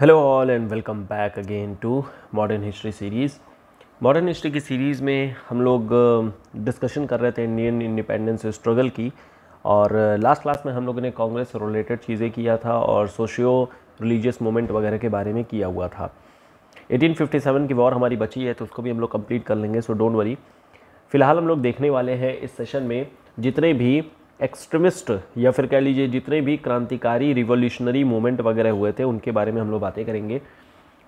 Hello all and welcome back again to modern history series modern history की series में हम लोग discussion कर रहे थे इंडियन इंडिपेंडेंस स्ट्रगल की और लास्ट क्लास में हम लोगों ने कांग्रेस से रिलेटेड चीज़ें किया था और सोशियो रिलीजियस मोमेंट वगैरह के बारे में किया हुआ था 1857 की वॉर हमारी बची है तो उसको भी हम लोग कंप्लीट कर लेंगे सो डोंट वरी फ़िलहाल हम लोग देखने वाले हैं इस सेशन में जितने भी एक्सट्रीमिस्ट या फिर कह लीजिए जितने भी क्रांतिकारी रिवोल्यूशनरी मोमेंट वगैरह हुए थे उनके बारे में हम लोग बातें करेंगे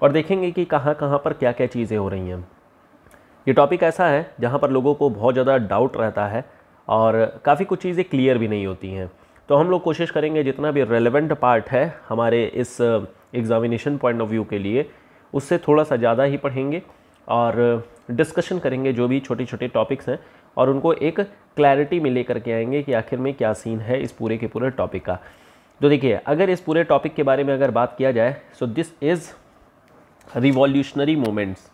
और देखेंगे कि कहाँ कहाँ पर क्या क्या चीज़ें हो रही हैं ये टॉपिक ऐसा है जहाँ पर लोगों को बहुत ज़्यादा डाउट रहता है और काफ़ी कुछ चीज़ें क्लियर भी नहीं होती हैं तो हम लोग कोशिश करेंगे जितना भी रेलेवेंट पार्ट है हमारे इस एग्ज़ामिनेशन पॉइंट ऑफ व्यू के लिए उससे थोड़ा सा ज़्यादा ही पढ़ेंगे और डिस्कशन करेंगे जो भी छोटे छोटे टॉपिक्स हैं और उनको एक क्लैरिटी में लेकर के आएंगे कि आखिर में क्या सीन है इस पूरे के पूरे टॉपिक का तो देखिए अगर इस पूरे टॉपिक के बारे में अगर बात किया जाए so this is revolutionary moments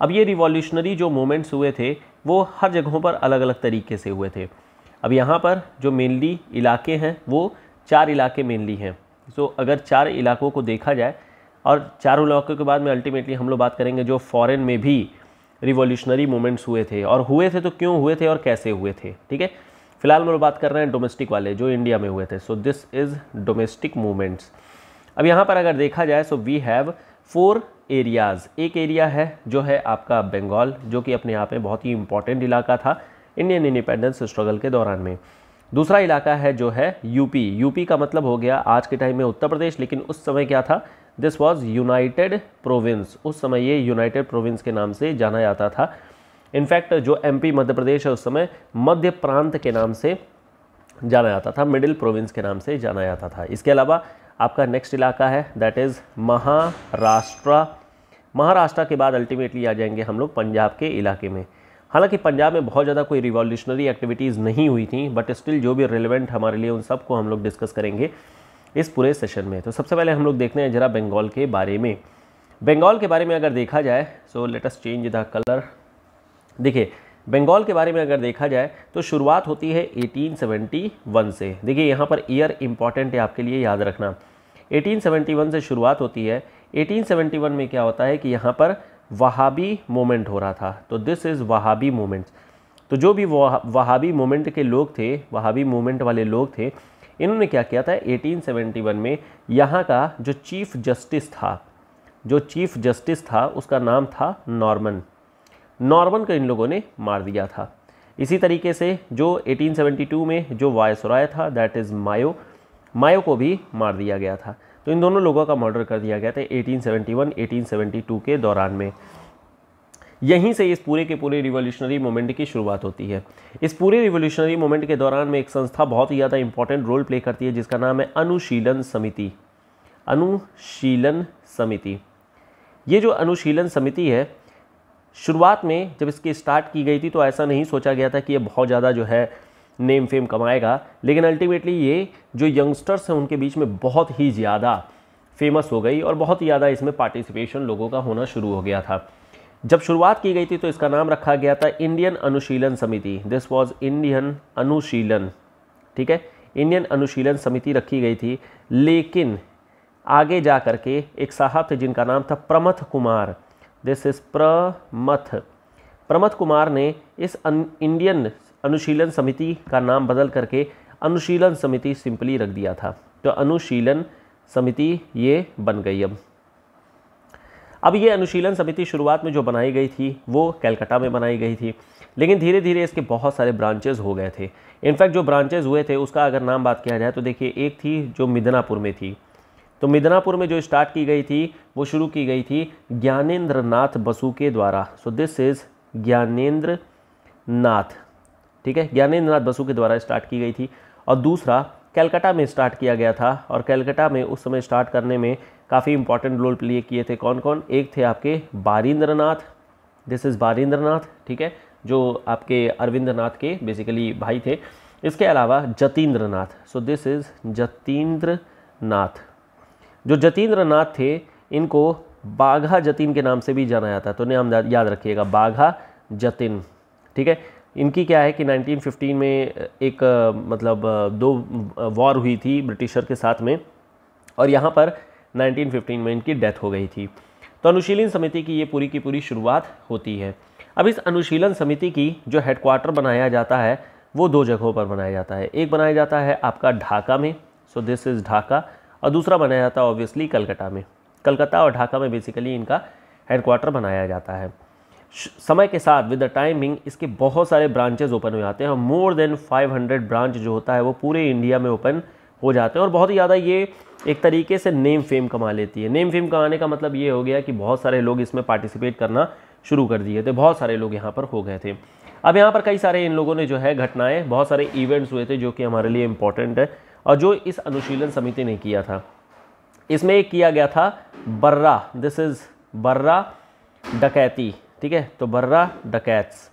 अब ये रिवॉल्यूशनरी जो मोमेंट्स हुए थे वो हर जगहों पर अलग अलग तरीके से हुए थे अब यहाँ पर जो मेनली इलाके हैं वो चार इलाके मेनली हैं सो so, अगर चार इलाकों को देखा जाए और चारों इलाकों के बाद में अल्टीमेटली हम लोग बात करेंगे जो फॉरेन में भी रिवॉल्यूशनरी मूवमेंट्स हुए थे और हुए थे तो क्यों हुए थे और कैसे हुए थे ठीक है फिलहाल मैं बात कर रहे हैं डोमेस्टिक वाले जो इंडिया में हुए थे so this is domestic movements अब यहाँ पर अगर देखा जाए so we have four areas एक एरिया है जो है आपका बंगाल जो कि अपने आप में बहुत ही इंपॉर्टेंट इलाका था इंडियन इंडिपेंडेंस स्ट्रगल के दौरान में दूसरा इलाका है जो है यूपी यूपी का मतलब हो गया आज के टाइम में उत्तर प्रदेश लेकिन उस समय क्या था दिस वॉज यूनाइटेड प्रोविंस उस समय ये यूनाइटेड प्रोविंस के नाम से जाना जाता था इनफैक्ट जो पी मध्य प्रदेश है उस समय मध्य प्रांत के नाम से जाना जाता था मिडिल प्रोविंस के नाम से जाना जाता था इसके अलावा आपका नेक्स्ट इलाका है दैट इज़ महाराष्ट्र महाराष्ट्र के बाद अल्टीमेटली आ जाएंगे हम लोग पंजाब के इलाके में हालांकि पंजाब में बहुत ज़्यादा कोई रिवॉल्यूशनरी एक्टिविटीज़ नहीं हुई थी बट स्टिल जो भी रिलेवेंट हमारे लिए उन सबको हम लोग डिस्कस करेंगे इस पूरे सेशन में तो सबसे पहले हम लोग देखते हैं जरा बंगाल के बारे में बंगाल के बारे में अगर देखा जाए so let's change the colour देखिए बंगाल के बारे में अगर देखा जाए तो शुरुआत होती है 1871 से देखिए यहाँ पर ईयर इम्पॉर्टेंट है आपके लिए याद रखना 1871 से शुरुआत होती है 1871 में क्या होता है कि यहाँ पर वहाबी मोमेंट हो रहा था तो दिस इज़ वहाबी मोमेंट्स तो जो भी वहाबी मोमेंट के लोग थे वहाबी मोमेंट वाले लोग थे इन्होंने क्या किया था 1871 में यहाँ का जो चीफ जस्टिस था जो चीफ जस्टिस था उसका नाम था नॉर्मन नॉर्मन को इन लोगों ने मार दिया था इसी तरीके से जो 1872 में जो वायसराय था दैट इज़ मायो मायो को भी मार दिया गया था तो इन दोनों लोगों का मर्डर कर दिया गया था 1871 1872 के दौरान में यहीं से इस पूरे के पूरे रिवोल्यूशनरी मोमेंट की शुरुआत होती है इस पूरे रिवोल्यूशनरी मोमेंट के दौरान में एक संस्था बहुत ही ज़्यादा इंपॉर्टेंट रोल प्ले करती है जिसका नाम है अनुशीलन समिति अनुशीलन समिति ये जो अनुशीलन समिति है शुरुआत में जब इसकी स्टार्ट की गई थी तो ऐसा नहीं सोचा गया था कि ये बहुत ज़्यादा जो है नेम फेम कमाएगा लेकिन अल्टीमेटली ये जो यंगस्टर्स हैं उनके बीच में बहुत ही ज़्यादा फेमस हो गई और बहुत ही ज़्यादा इसमें पार्टिसिपेशन लोगों का होना शुरू हो गया था जब शुरुआत की गई थी तो इसका नाम रखा गया था इंडियन अनुशीलन समिति दिस वॉज इंडियन अनुशीलन ठीक है इंडियन अनुशीलन समिति रखी गई थी लेकिन आगे जा कर के एक साहब थे जिनका नाम था प्रमथ कुमार दिस इज़ प्रमथ प्रमथ कुमार ने इस अन, इंडियन अनुशीलन समिति का नाम बदल करके अनुशीलन समिति सिंपली रख दिया था तो अनुशीलन समिति ये बन गई अब अब ये अनुशीलन समिति शुरुआत में जो बनाई गई थी वो कैलकाटा में बनाई गई थी लेकिन धीरे धीरे इसके बहुत सारे ब्रांचेज़ हो गए थे इनफैक्ट जो ब्रांचेज़ हुए थे उसका अगर नाम बात किया जाए तो देखिए एक थी जो मिदनापुर में थी तो मिदनापुर में जो स्टार्ट की गई थी वो शुरू की गई थी ज्ञानेन्द्र नाथ बसु के द्वारा so this is Jnanendra Nath ठीक है ज्ञानेन्द्र नाथ बसु के द्वारा स्टार्ट की गई थी और दूसरा कैलकाटा में स्टार्ट किया गया था और कैलकाटा में उस समय स्टार्ट करने में काफ़ी इंपॉर्टेंट रोल प्ले किए थे कौन कौन एक थे आपके बारिंद्र नाथ दिस इज़ बारिंद्र ठीक है जो आपके अरविंद्र नाथ के बेसिकली भाई थे इसके अलावा Jatindra Nath so this is Jatindra Nath जो जतीन्द्र नाथ थे इनको बाघा जतिन के नाम से भी जाना जाता है तो नाम याद रखिएगा बाघा जतिन ठीक है इनकी क्या है कि 1915 में एक मतलब दो वॉर हुई थी ब्रिटिशर के साथ में और यहाँ पर 1915 में इनकी डेथ हो गई थी तो अनुशीलन समिति की ये पूरी की पूरी शुरुआत होती है अब इस अनुशीलन समिति की जो हेडक्वार्टर बनाया जाता है वो दो जगहों पर बनाया जाता है एक बनाया जाता है आपका ढाका में सो दिस इज़ ढाका और दूसरा बनाया जाता है ऑब्वियसली कलकत्ता में कलकत्ता और ढाका में बेसिकली इनका हेडक्वार्टर बनाया जाता है समय के साथ विद द टाइमिंग इसके बहुत सारे ब्रांचेज ओपन हो जाते हैं और मोर देन 500 ब्रांच जो होता है वो पूरे इंडिया में ओपन हो जाते हैं और बहुत ही ज़्यादा ये एक तरीके से नेम फेम कमा लेती है नेम फेम कमाने का मतलब ये हो गया कि बहुत सारे लोग इसमें पार्टिसिपेट करना शुरू कर दिए थे बहुत सारे लोग यहाँ पर हो गए थे अब यहाँ पर कई सारे इन लोगों ने जो है घटनाएं बहुत सारे इवेंट्स हुए थे जो कि हमारे लिए इम्पॉर्टेंट है और जो इस अनुशीलन समिति ने किया था इसमें एक किया गया था बर्रा दिस इज़ बर्रा डकैती ठीक है तो बर्रा डकैत्स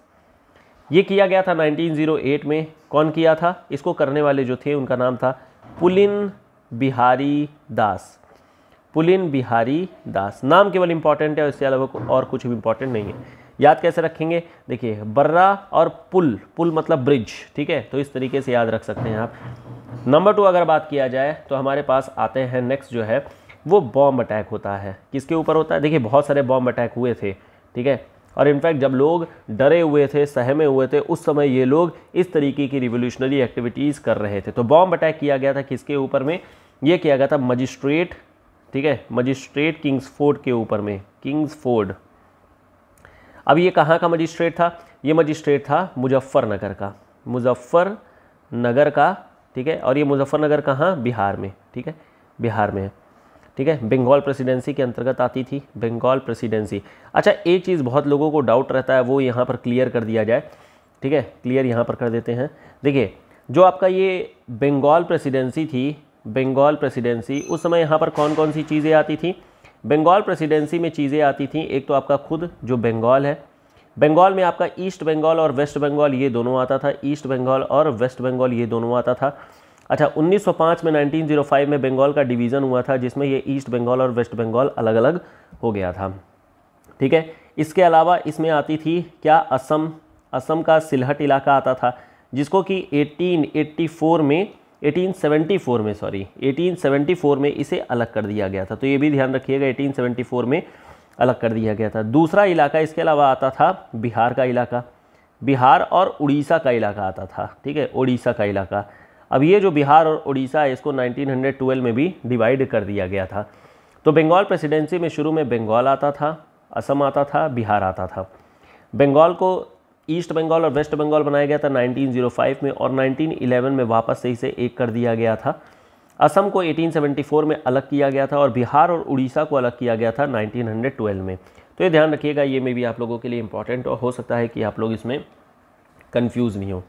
ये किया गया था 1908 में कौन किया था इसको करने वाले जो थे उनका नाम था पुलिन बिहारी दास पुलिन बिहारी दास नाम केवल इंपॉर्टेंट है इसके अलावा और कुछ भी इंपॉर्टेंट नहीं है याद कैसे रखेंगे देखिए बर्रा और पुल पुल मतलब ब्रिज ठीक है तो इस तरीके से याद रख सकते हैं आप नंबर टू अगर बात किया जाए तो हमारे पास आते हैं नेक्स्ट जो है वो बॉम्ब अटैक होता है किसके ऊपर होता है देखिए बहुत सारे बॉम्ब अटैक हुए थे ठीक है और इनफैक्ट जब लोग डरे हुए थे सहमे हुए थे उस समय ये लोग इस तरीके की रिवोल्यूशनरी एक्टिविटीज़ कर रहे थे तो बॉम्ब अटैक किया गया था किसके ऊपर में ये किया गया था मजिस्ट्रेट ठीक है मजिस्ट्रेट किंग्स फोर्ड के ऊपर में किंग्स फोर्ड अब ये कहाँ का मजिस्ट्रेट था ये मजिस्ट्रेट था मुजफ्फरनगर का मुजफ्फरनगर का ठीक है और ये मुजफ्फरनगर कहाँ बिहार में ठीक है बिहार में है ठीक है बंगाल प्रेसिडेंसी के अंतर्गत आती थी बंगाल प्रेसिडेंसी अच्छा एक चीज़ बहुत लोगों को डाउट रहता है वो यहाँ पर क्लियर कर दिया जाए ठीक है क्लियर यहाँ पर कर देते हैं देखिए जो आपका ये बंगाल प्रेसिडेंसी थी बंगाल प्रेसिडेंसी उस समय यहाँ पर कौन कौन सी चीज़ें आती थी बंगाल प्रेसिडेंसी में चीज़ें आती थी एक तो आपका खुद जो बंगाल है बंगाल में आपका ईस्ट बंगाल और वेस्ट बंगाल ये दोनों आता था ईस्ट बंगाल और वेस्ट बंगाल ये दोनों आता था अच्छा 1905 में 1905 में बंगाल का डिवीज़न हुआ था जिसमें ये ईस्ट बंगाल और वेस्ट बंगाल अलग अलग हो गया था ठीक है इसके अलावा इसमें आती थी क्या असम असम का सिलहट इलाका आता था जिसको कि 1884 में 1874 में सॉरी 1874 में इसे अलग कर दिया गया था तो ये भी ध्यान रखिएगा 1874 में अलग कर दिया गया था दूसरा इलाका इसके अलावा आता था बिहार का इलाका बिहार और उड़ीसा का इलाका आता था ठीक है उड़ीसा का इलाका अब ये जो बिहार और उड़ीसा है इसको 1912 में भी डिवाइड कर दिया गया था तो बंगाल प्रेसिडेंसी में शुरू में बंगाल आता था असम आता था बिहार आता था बंगाल को ईस्ट बंगाल और वेस्ट बंगाल बनाया गया था 1905 में और 1911 में वापस से इसे एक कर दिया गया था असम को 1874 में अलग किया गया था और बिहार और उड़ीसा को अलग किया गया था 1912 में तो ये ध्यान रखिएगा ये मे भी आप लोगों के लिए इंपॉर्टेंट और हो सकता है कि आप लोग इसमें कन्फ्यूज़ नहीं हो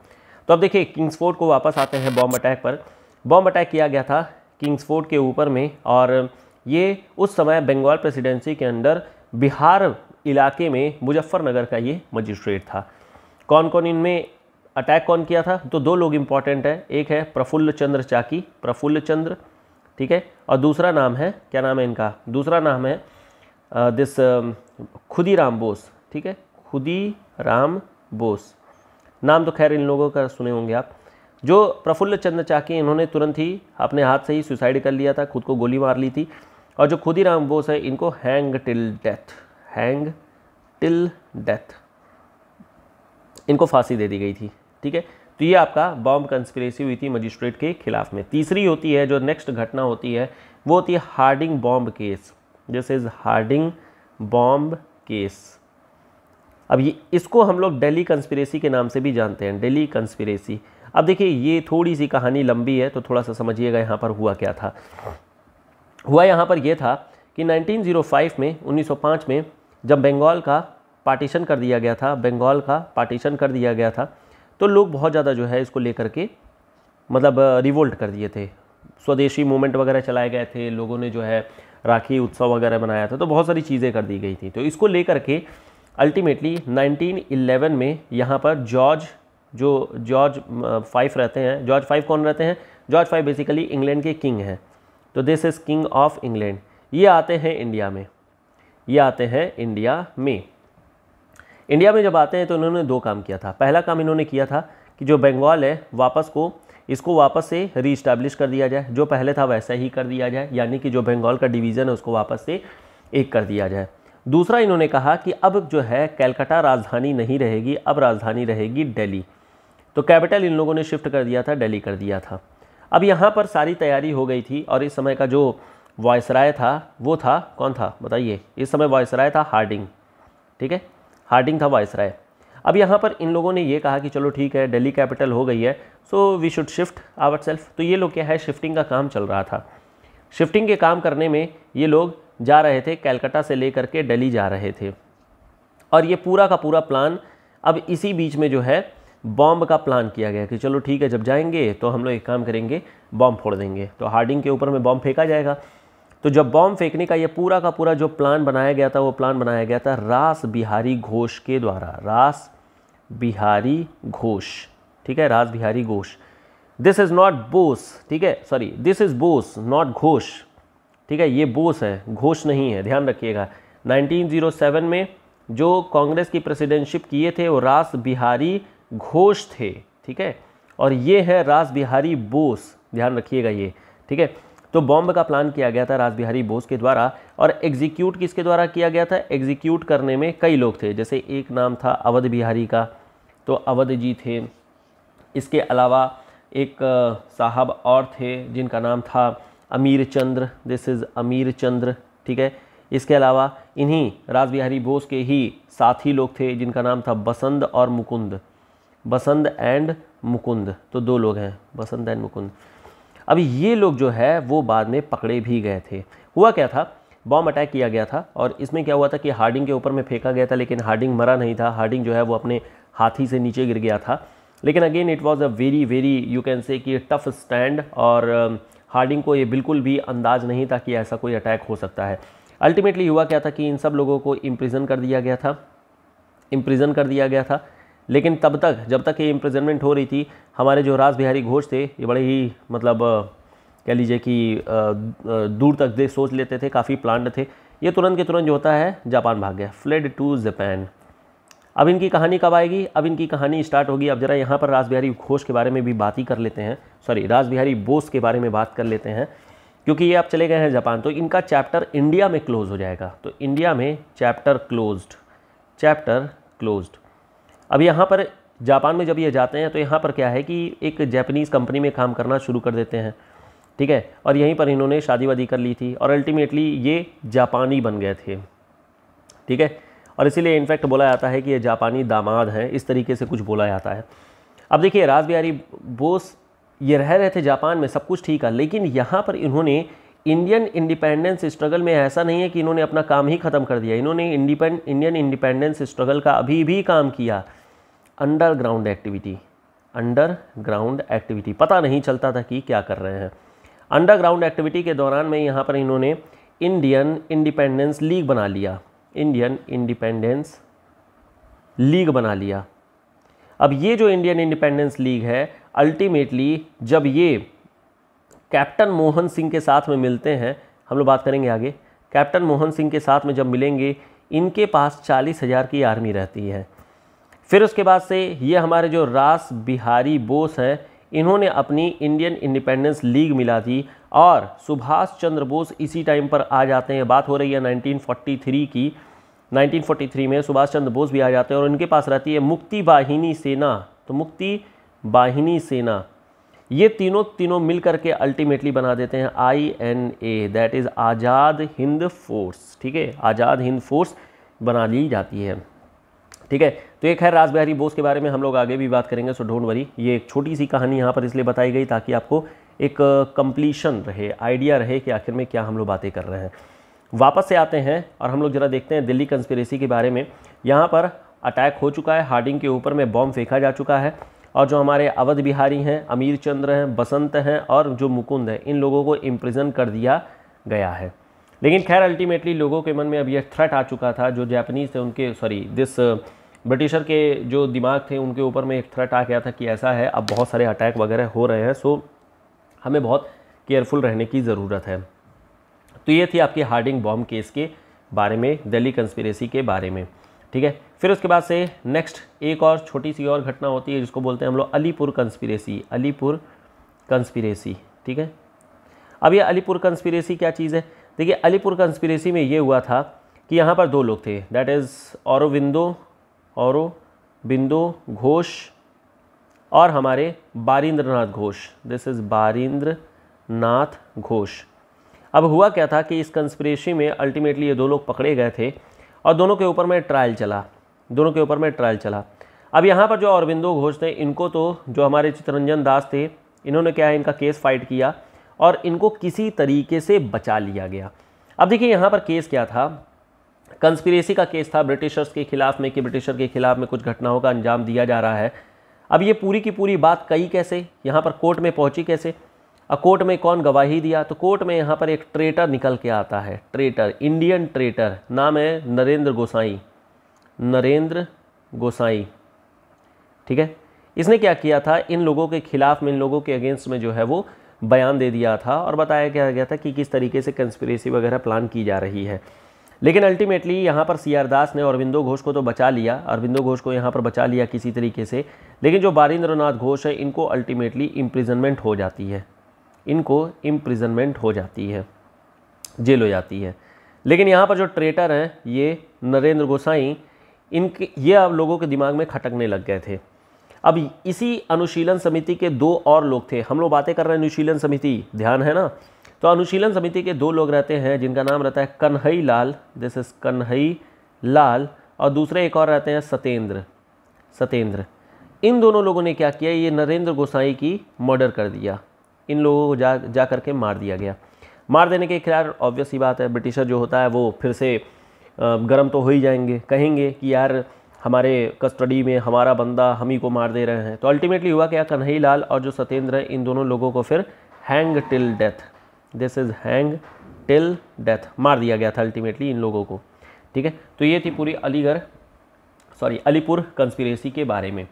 तो अब देखिए किंग्सफोर्ड को वापस आते हैं बॉम्ब अटैक पर बॉम्ब अटैक किया गया था किंग्सफोर्ड के ऊपर में और ये उस समय बंगाल प्रेसिडेंसी के अंदर बिहार इलाके में मुजफ्फरनगर का ये मजिस्ट्रेट था कौन कौन इनमें अटैक कौन किया था तो दो लोग इम्पॉर्टेंट हैं एक है प्रफुल्ल चंद्र चाकी प्रफुल्ल चंद्र ठीक है और दूसरा नाम है क्या नाम है इनका दूसरा नाम है दिस uh, um, खुदी राम बोस ठीक है खुदी राम बोस नाम तो खैर इन लोगों का सुने होंगे आप जो प्रफुल्ल चंद्र चाकी इन्होंने तुरंत ही अपने हाथ से ही सुसाइड कर लिया था खुद को गोली मार ली थी और जो खुदीराम बोस है इनको hang till death hang till death इनको फांसी दे दी गई थी ठीक है तो ये आपका बॉम्ब कंस्पिरेसी हुई थी मजिस्ट्रेट के खिलाफ में तीसरी होती है जो नेक्स्ट घटना होती है वो होती है Hardinge bomb case this is Hardinge bomb case अब ये इसको हम लोग डेली कंस्पिरेसी के नाम से भी जानते हैं डेली कंस्पिरेसी अब देखिए ये थोड़ी सी कहानी लंबी है तो थोड़ा सा समझिएगा यहाँ पर हुआ क्या था हाँ। हुआ यहाँ पर यह था कि 1905 में 1905 में जब बंगाल का पार्टीशन कर दिया गया था बंगाल का पार्टीशन कर दिया गया था तो लोग बहुत ज़्यादा जो है इसको लेकर के मतलब रिवोल्ट कर दिए थे स्वदेशी मूवमेंट वगैरह चलाए गए थे लोगों ने जो है राखी उत्सव वगैरह मनाया था तो बहुत सारी चीज़ें कर दी गई थी तो इसको लेकर के अल्टीमेटली 1911 में यहाँ पर जॉर्ज जो जॉर्ज फाइव रहते हैं जॉर्ज फाइव कौन रहते हैं जॉर्ज फाइव बेसिकली इंग्लैंड के किंग हैं तो this is king of England ये आते हैं इंडिया में ये आते हैं इंडिया में इंडिया में जब आते हैं तो इन्होंने दो काम किया था पहला काम इन्होंने किया था कि जो बंगाल है वापस को इसको वापस से रीस्टैब्लिश कर दिया जाए जो पहले था वैसा ही कर दिया जाए यानी कि जो बंगाल का डिवीज़न है उसको वापस से एक कर दिया जाए दूसरा इन्होंने कहा कि अब जो है कैलकाटा राजधानी नहीं रहेगी अब राजधानी रहेगी दिल्ली तो कैपिटल इन लोगों ने शिफ्ट कर दिया था दिल्ली कर दिया था अब यहाँ पर सारी तैयारी हो गई थी और इस समय का जो वायसराय था वो था कौन था बताइए इस समय वायसराय था हार्डिंग ठीक है हार्डिंग था वायसराय अब यहाँ पर इन लोगों ने ये कहा कि चलो ठीक है दिल्ली कैपिटल हो गई है so we should shift our self तो ये लोग क्या है शिफ्टिंग का काम चल रहा था शिफ्टिंग के काम करने में ये लोग जा रहे थे कैलकटा से लेकर के दिल्ली जा रहे थे और ये पूरा का पूरा प्लान अब इसी बीच में जो है बॉम्ब का प्लान किया गया कि चलो ठीक है जब जाएंगे तो हम लोग एक काम करेंगे बॉम्ब फोड़ देंगे तो हार्डिंग के ऊपर में बॉम्ब फेंका जाएगा तो जब बॉम्ब फेंकने का ये पूरा का पूरा जो प्लान बनाया गया था वो प्लान बनाया गया था रास बिहारी घोष के द्वारा रास बिहारी घोष ठीक है Ras Behari Ghosh this is not Bose ठीक है sorry this is Bose not Ghosh ठीक है ये बोस है घोष नहीं है ध्यान रखिएगा 1907 में जो कांग्रेस की प्रेसिडेंटशिप किए थे वो रास बिहारी घोष थे ठीक है और ये है रास बिहारी बोस ध्यान रखिएगा ये ठीक है तो बॉम्ब का प्लान किया गया था राजबिहारी बिहारी बोस के द्वारा और एग्जीक्यूट किसके द्वारा किया गया था एग्जीक्यूट करने में कई लोग थे जैसे एक नाम था अवध बिहारी का तो अवध जी थे इसके अलावा एक साहब और थे जिनका नाम था अमीर चंद्र दिस इज़ अमीर चंद्र ठीक है इसके अलावा इन्हीं राज बिहारी बोस के ही साथी लोग थे जिनका नाम था बसंत और मुकुंद बसंत एंड मुकुंद तो दो लोग हैं बसंत एंड मुकुंद अब ये लोग जो है वो बाद में पकड़े भी गए थे हुआ क्या था बॉम्ब अटैक किया गया था और इसमें क्या हुआ था कि हार्डिंग के ऊपर में फेंका गया था लेकिन हार्डिंग मरा नहीं था हार्डिंग जो है वो अपने हाथी से नीचे गिर गया था लेकिन again it was a very very you can say कि टफ स्टैंड और हार्डिंग को ये बिल्कुल भी अंदाज नहीं था कि ऐसा कोई अटैक हो सकता है अल्टीमेटली हुआ क्या था कि इन सब लोगों को इम्प्रिजन कर दिया गया था इम्प्रिजन कर दिया गया था लेकिन तब तक जब तक ये इम्प्रिजनमेंट हो रही थी हमारे जो राज बिहारी घोष थे ये बड़े ही मतलब कह लीजिए कि दूर तक दे सोच लेते थे काफ़ी प्लान्ड थे ये तुरंत के तुरंत जो होता है जापान भाग गया फ्लेड टू जापान अब इनकी कहानी कब आएगी अब इनकी कहानी स्टार्ट होगी अब जरा यहाँ पर राज बिहारी घोष के बारे में भी बात ही कर लेते हैं सॉरी राज बिहारी बोस के बारे में बात कर लेते हैं क्योंकि ये आप चले गए हैं जापान तो इनका चैप्टर इंडिया में क्लोज हो जाएगा तो इंडिया में चैप्टर क्लोज्ड चैप्टर क्लोज्ड अब यहाँ पर जापान में जब ये जाते हैं तो यहाँ पर क्या है कि एक जैपनीज़ कंपनी में काम करना शुरू कर देते हैं ठीक है और यहीं पर इन्होंने शादी वादी कर ली थी और अल्टीमेटली ये जापानी बन गए थे ठीक है और इसीलिए इनफैक्ट बोला जाता है कि ये जापानी दामाद हैं इस तरीके से कुछ बोला जाता है अब देखिए राज बिहारी बोस ये रह रहे थे जापान में सब कुछ ठीक है लेकिन यहाँ पर इन्होंने इंडियन इंडिपेंडेंस स्ट्रगल में ऐसा नहीं है कि इन्होंने अपना काम ही ख़त्म कर दिया इन्होंने इंडिपेंड इंडियन इंडिपेंडेंस स्ट्रगल का अभी भी काम किया अंडरग्राउंड एक्टिविटी अंडरग्राउंड एक्टिविटी पता नहीं चलता था कि क्या कर रहे हैं अंडरग्राउंड एक्टिविटी के दौरान में यहाँ पर इन्होंने इंडियन इंडिपेंडेंस लीग बना लिया इंडियन इंडिपेंडेंस लीग बना लिया अब ये जो इंडियन इंडिपेंडेंस लीग है अल्टीमेटली जब ये कैप्टन मोहन सिंह के साथ में मिलते हैं हम लोग बात करेंगे आगे कैप्टन मोहन सिंह के साथ में जब मिलेंगे इनके पास चालीस हज़ार की आर्मी रहती है फिर उसके बाद से ये हमारे जो रास बिहारी बोस हैं इन्होंने अपनी इंडियन इंडिपेंडेंस लीग मिला थी और सुभाष चंद्र बोस इसी टाइम पर आ जाते हैं बात हो रही है नाइनटीन की 1943 में सुभाष चंद्र बोस भी आ जाते हैं और इनके पास रहती है मुक्ति वाहिनी सेना तो मुक्ति वाहिनी सेना ये तीनों तीनों मिल करके अल्टीमेटली बना देते हैं I N A that is Azad Hind force ठीक है आज़ाद हिंद फोर्स बना ली जाती है ठीक है तो एक है राज बिहारी बोस के बारे में हम लोग आगे भी बात करेंगे सो डोंट वरी ये एक छोटी सी कहानी यहाँ पर इसलिए बताई गई ताकि आपको एक कंप्लीशन रहे आइडिया रहे कि आखिर में क्या हम लोग बातें कर रहे हैं वापस से आते हैं और हम लोग ज़रा देखते हैं दिल्ली कंस्पिरेसी के बारे में यहाँ पर अटैक हो चुका है हार्डिंग के ऊपर में बॉम्ब फेंका जा चुका है और जो हमारे अवध बिहारी हैं अमीर चंद्र हैं बसंत हैं और जो मुकुंद हैं इन लोगों को इम्प्रिजन कर दिया गया है लेकिन खैर अल्टीमेटली लोगों के मन में अब यह थ्रेट आ चुका था जो जैपनीज़ थे उनके सॉरी दिस ब्रिटिशर के जो दिमाग थे उनके ऊपर में एक थ्रेट आ गया था कि ऐसा है अब बहुत सारे अटैक वगैरह हो रहे हैं सो हमें बहुत केयरफुल रहने की ज़रूरत है तो ये थी आपकी हार्डिंग बॉम्ब केस के बारे में दिल्ली कंस्पिरेसी के बारे में ठीक है फिर उसके बाद से नेक्स्ट एक और छोटी सी और घटना होती है जिसको बोलते हैं हम लोग अलीपुर कंस्पिरेसी अलीपुर कंस्पिरेसी ठीक है अब ये अलीपुर कंस्पिरेसी क्या चीज़ है देखिए अलीपुर कंस्पिरेसी में ये हुआ था कि यहाँ पर दो लोग थे दैट इज़ औरविंदो और बिंदु घोष और हमारे बारिंद्र नाथ घोष दिस इज़ बारिंद्र नाथ घोष अब हुआ क्या था कि इस कंस्परेसी में अल्टीमेटली ये दो लोग पकड़े गए थे और दोनों के ऊपर में ट्रायल चला दोनों के ऊपर में ट्रायल चला अब यहाँ पर जो अरविंदो घोष थे इनको तो जो हमारे चितरंजन दास थे इन्होंने क्या है इनका केस फाइट किया और इनको किसी तरीके से बचा लिया गया अब देखिए यहाँ पर केस क्या था कंस्पिरेसी का केस था ब्रिटिशर्स के खिलाफ में कि ब्रिटिशर के खिलाफ में कुछ घटनाओं का अंजाम दिया जा रहा है अब ये पूरी की पूरी बात कही कैसे यहाँ पर कोर्ट में पहुँची कैसे और कोर्ट में कौन गवाही दिया तो कोर्ट में यहाँ पर एक ट्रेटर निकल के आता है ट्रेटर इंडियन ट्रेटर नाम है नरेंद्र गोसाई नरेंद्र गोसाई ठीक है इसने क्या किया था इन लोगों के खिलाफ में इन लोगों के अगेंस्ट में जो है वो बयान दे दिया था और बताया क्या गया था कि किस तरीके से कंस्पिरेसी वगैरह प्लान की जा रही है लेकिन अल्टीमेटली यहाँ पर सी आर दास ने अरविंदो घोष को तो बचा लिया अरविंदो घोष को यहाँ पर बचा लिया किसी तरीके से लेकिन जो नाथ घोष है इनको अल्टीमेटली इम्प्रिजनमेंट हो जाती है इनको इम्प्रिजनमेंट हो जाती है जेल हो जाती है लेकिन यहाँ पर जो ट्रेटर हैं ये नरेंद्र गोसाई इनके ये अब लोगों के दिमाग में खटकने लग गए थे अब इसी अनुशीलन समिति के दो और लोग थे हम लोग बातें कर रहे हैं अनुशीलन समिति ध्यान है ना तो अनुशीलन समिति के दो लोग रहते हैं जिनका नाम रहता है कन्हई लाल दिस इज़ कन्हई लाल और दूसरे एक और रहते हैं सतेंद्र सतेंद्र इन दोनों लोगों ने क्या किया ये नरेंद्र गोसाई की मर्डर कर दिया इन लोगों को जा जा करके मार दिया गया मार देने के खिलाफ ऑब्वियस ही बात है ब्रिटिशर जो होता है वो फिर से गर्म तो हो ही जाएंगे कहेंगे कि यार हमारे कस्टडी में हमारा बंदा हम ही को मार दे रहे हैं तो अल्टीमेटली हुआ क्या कन्हई लाल और जो सत्येंद्र इन दोनों लोगों को फिर hang till death this is hang till death मार दिया गया था अल्टीमेटली इन लोगों को ठीक है तो ये थी पूरी अलीगढ़ सॉरी अलीपुर कंस्पिरेसी के बारे में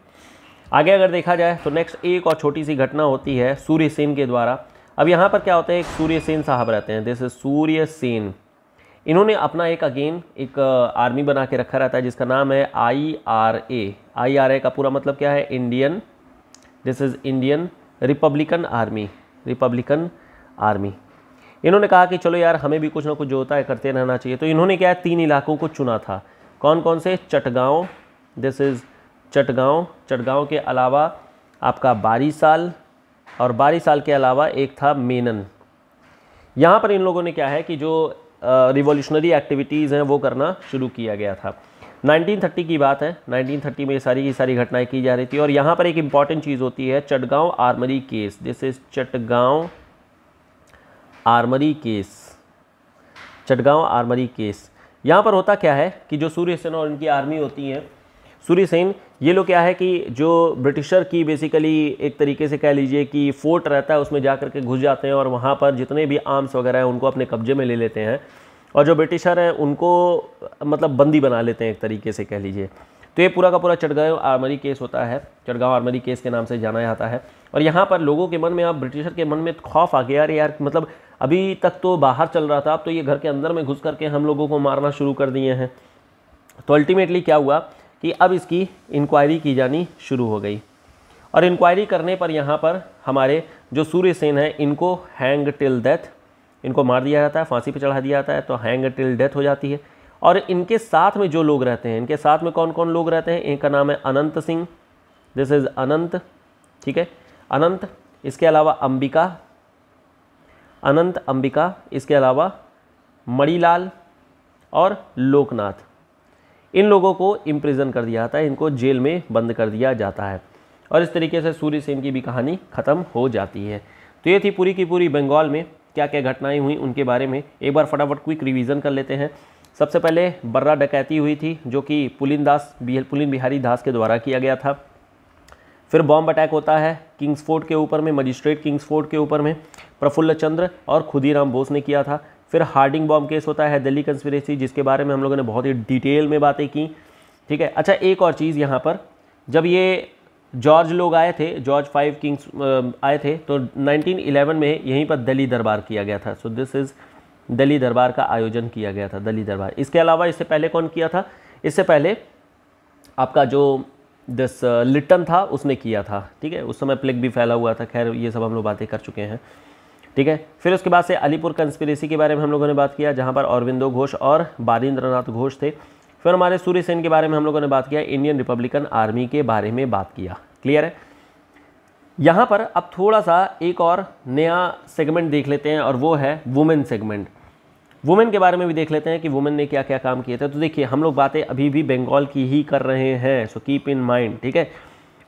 आगे अगर देखा जाए तो नेक्स्ट एक और छोटी सी घटना होती है सूर्य सेन के द्वारा अब यहाँ पर क्या होता है एक सूर्य सेन साहब रहते हैं दिस इज सूर्य सेन इन्होंने अपना एक अगेन एक आर्मी uh, बना के रखा रहता है जिसका नाम है I R A I R A का पूरा मतलब क्या है Indian this is Indian republican army republican army इन्होंने कहा कि चलो यार हमें भी कुछ ना कुछ जो होता है करते रहना चाहिए तो इन्होंने क्या है तीन इलाकों को चुना था कौन कौन से चटगांव दिस इज़ चटगांव चटगांव के अलावा आपका बारीसाल और बारीसाल के अलावा एक था मेनन यहाँ पर इन लोगों ने क्या है कि जो रिवॉल्यूशनरी एक्टिविटीज़ हैं वो करना शुरू किया गया था 1930 की बात है 1930 में ये सारी की सारी घटनाएं की जा रही थी और यहाँ पर एक इम्पॉर्टेंट चीज़ होती है Chittagong armoury case this is Chittagong armoury case Chittagong armoury case यहाँ पर होता क्या है कि जो सूर्य और इनकी आर्मी होती है सूर्य सेन ये लोग क्या है कि जो ब्रिटिशर की बेसिकली एक तरीके से कह लीजिए कि फोर्ट रहता है उसमें जा के घुस जाते हैं और वहाँ पर जितने भी आर्म्स वगैरह हैं उनको अपने कब्जे में ले लेते हैं और जो ब्रिटिशर हैं उनको मतलब बंदी बना लेते हैं एक तरीके से कह लीजिए तो ये पूरा का पूरा चटगांव आर्मरी केस होता है चटगांव आर्मरी केस के नाम से जाना जाता है और यहाँ पर लोगों के मन में आप ब्रिटिशर के मन में तो खौफ आ गया यार यार मतलब अभी तक तो बाहर चल रहा था अब तो ये घर के अंदर में घुस करके हम लोगों को मारना शुरू कर दिए हैं तो अल्टीमेटली क्या हुआ कि अब इसकी इंक्वायरी की जानी शुरू हो गई और इंक्वायरी करने पर यहाँ पर हमारे जो सूर्य सेन है इनको हैंग टिल डेथ इनको मार दिया जाता है फांसी पर चढ़ा दिया जाता है तो हैंग टिल डेथ हो जाती है और इनके साथ में जो लोग रहते हैं इनके साथ में कौन कौन लोग रहते हैं इनका नाम है अनंत सिंह दिस इज़ अनंत ठीक है अनंत इसके अलावा अंबिका अनंत अंबिका इसके अलावा मणिलाल और लोकनाथ इन लोगों को इम्प्रिजन कर दिया जाता है इनको जेल में बंद कर दिया जाता है और इस तरीके से सूर्य सेन की भी कहानी ख़त्म हो जाती है तो ये थी पूरी की पूरी बंगाल में क्या क्या घटनाएं हुई उनके बारे में एक बार फटाफट क्विक रिवीजन कर लेते हैं सबसे पहले बर्रा डकैती हुई थी जो कि पुलिन दास पुलिन बिहारी दास के द्वारा किया गया था फिर बॉम्ब अटैक होता है किंग्स फोर्ट के ऊपर में मजिस्ट्रेट किंग्स फोर्ट के ऊपर में प्रफुल्ल चंद्र और खुदीराम बोस ने किया था फिर हार्डिंग बॉम्ब केस होता है दिल्ली कंस्पिरेसी जिसके बारे में हम लोगों ने बहुत ही डिटेल में बातें की ठीक है अच्छा एक और चीज़ यहाँ पर जब ये जॉर्ज लोग आए थे जॉर्ज फाइव किंग्स आए थे तो 1911 में यहीं पर दिल्ली दरबार किया गया था सो दिस इज़ दली दरबार का आयोजन किया गया था दली दरबार इसके अलावा इससे पहले कौन किया था इससे पहले आपका जो दस लिट्टन था उसने किया था ठीक है उस समय प्लेग भी फैला हुआ था खैर ये सब हम लोग बातें कर चुके हैं ठीक है फिर उसके बाद से अलीपुर कंस्पिरेसी के बारे में हम लोगों ने बात किया जहाँ पर अरविंदो घोष और बारिंद्रनाथ घोष थे फिर हमारे सूर्य सेन के बारे में हम लोगों ने बात किया इंडियन रिपब्लिकन आर्मी के बारे में बात किया क्लियर है यहाँ पर अब थोड़ा सा एक और नया सेगमेंट देख लेते हैं और वो है वुमेन सेगमेंट वुमेन के बारे में भी देख लेते हैं कि वुमेन ने क्या क्या काम किए थे तो देखिए हम लोग बातें अभी भी बंगाल की ही कर रहे हैं सो कीप इन माइंड ठीक है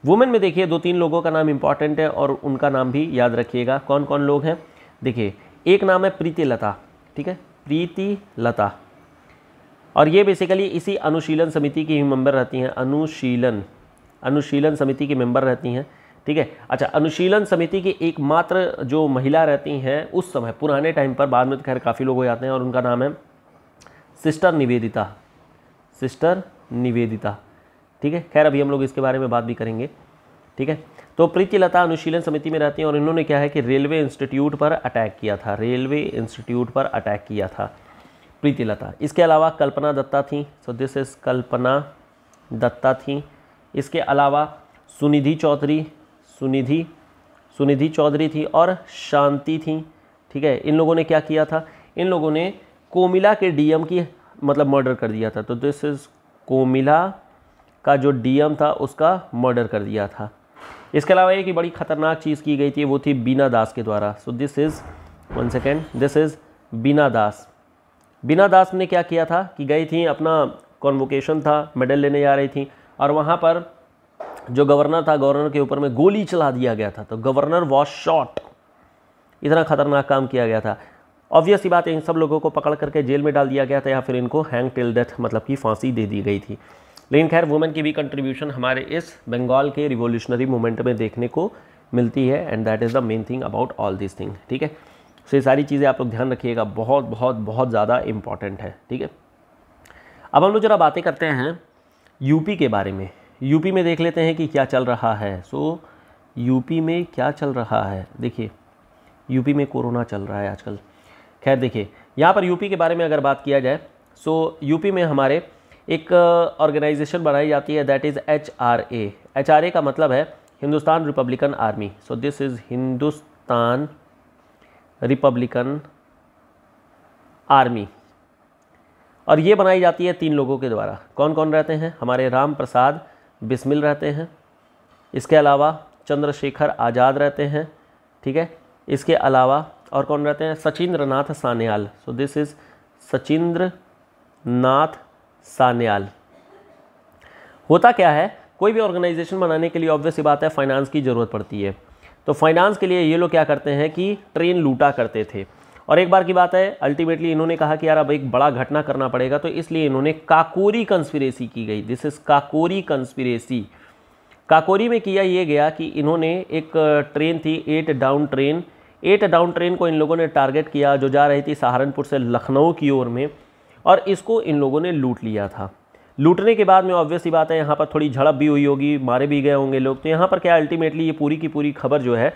वुमेन में देखिए दो तीन लोगों का नाम इंपॉर्टेंट है और उनका नाम भी याद रखिएगा कौन कौन लोग हैं देखिए एक नाम है प्रीति लता ठीक है प्रीति लता और ये बेसिकली इसी अनुशीलन समिति की ही मेम्बर रहती हैं अनुशीलन अनुशीलन समिति की मेम्बर रहती हैं ठीक है अच्छा अनुशीलन समिति की एकमात्र जो महिला रहती हैं उस समय पुराने टाइम पर बाद में तो खैर काफ़ी लोग हो जाते हैं और उनका नाम है सिस्टर निवेदिता सिस्टर निवेदिता ठीक है खैर अभी हम लोग इसके बारे में बात भी करेंगे ठीक है तो प्रीति लता अनुशीलन समिति में रहती हैं और इन्होंने क्या है कि रेलवे इंस्टीट्यूट पर अटैक किया था रेलवे इंस्टीट्यूट पर अटैक किया था प्रीति लता इसके अलावा कल्पना दत्ता थी so this is Kalpana Dutta थी इसके अलावा सुनिधि चौधरी सुनिधि सुनिधि चौधरी थी और शांति थी ठीक है इन लोगों ने क्या किया था इन लोगों ने कोमिला के डीएम की मतलब मर्डर कर दिया था तो दिस इज़ कोमिला का जो डीएम था उसका मर्डर कर दिया था इसके अलावा एक बड़ी ख़तरनाक चीज़ की गई थी वो थी बीना दास के द्वारा so this is one second this is Bina Das Bina Das ने क्या किया था कि गई थी अपना कॉन्वोकेशन था मेडल लेने जा रही थी और वहाँ पर जो गवर्नर था गवर्नर के ऊपर में गोली चला दिया गया था तो गवर्नर वॉज शॉट इतना खतरनाक काम किया गया था ऑब्वियस ही बात है इन सब लोगों को पकड़ करके जेल में डाल दिया गया था या फिर इनको हैंग टिल डेथ मतलब कि फांसी दे दी गई थी लेकिन खैर वुमेन की भी कंट्रीब्यूशन हमारे इस बंगाल के रिवोल्यूशनरी मूवमेंट में देखने को मिलती है and that is the main thing about all this thing ठीक है सो ये सारी चीज़ें आप लोग ध्यान रखिएगा बहुत बहुत बहुत ज़्यादा इम्पॉर्टेंट है ठीक है अब हम लोग जरा बातें करते हैं यूपी के बारे में यूपी में देख लेते हैं कि क्या चल रहा है सो so, यूपी में क्या चल रहा है देखिए यूपी में कोरोना चल रहा है आजकल खैर देखिए यहाँ पर यूपी के बारे में अगर बात किया जाए सो so, यूपी में हमारे एक ऑर्गेनाइजेशन बनाई जाती है that is H R A H R A का मतलब है Hindustan republican army so this is Hindustan republican army और ये बनाई जाती है तीन लोगों के द्वारा कौन कौन रहते हैं हमारे राम प्रसाद बिस्मिल रहते हैं इसके अलावा चंद्रशेखर आज़ाद रहते हैं ठीक है इसके अलावा और कौन रहते हैं Sachindra Nath Sanyal so this is Sachindra Nath Sanyal होता क्या है कोई भी ऑर्गेनाइजेशन बनाने के लिए ऑब्वियस बात है फाइनेंस की ज़रूरत पड़ती है तो फाइनेंस के लिए ये लोग क्या करते हैं कि ट्रेन लूटा करते थे और एक बार की बात है अल्टीमेटली इन्होंने कहा कि यार अब एक बड़ा घटना करना पड़ेगा तो इसलिए इन्होंने काकोरी कंस्पिरेसी की गई this is Kakori conspiracy Kakori में किया ये गया कि इन्होंने एक ट्रेन थी eight down train eight down train को इन लोगों ने टारगेट किया जो जा रही थी सहारनपुर से लखनऊ की ओर में और इसको इन लोगों ने लूट लिया था लूटने के बाद में ऑब्वियस ही बात है यहाँ पर थोड़ी झड़प भी हुई होगी मारे भी गए होंगे लोग तो यहाँ पर क्या अल्टीमेटली ये पूरी की पूरी खबर जो है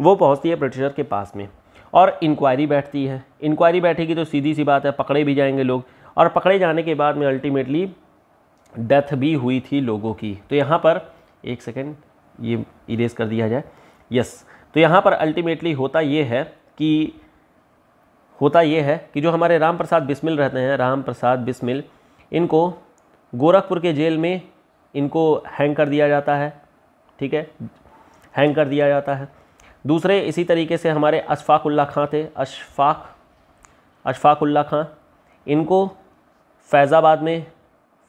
वो पहुँचती है ब्रिटिशर के पास में और इंक्वायरी बैठती है इंक्वायरी बैठेगी तो सीधी सी बात है पकड़े भी जाएंगे लोग और पकड़े जाने के बाद में अल्टीमेटली डेथ भी हुई थी लोगों की तो यहाँ पर एक सेकेंड ये इरेज कर दिया जाए यस तो यहाँ पर अल्टीमेटली होता ये है कि होता ये है कि जो हमारे राम प्रसाद बिस्मिल रहते हैं राम प्रसाद बिस्मिल इनको गोरखपुर के जेल में इनको हैंग कर दिया जाता है ठीक है हैंग कर दिया जाता है दूसरे इसी तरीके से हमारे अशफाकुल्ला खां थे अशफाक अशफाकुल्ला खां इनको फैज़ाबाद में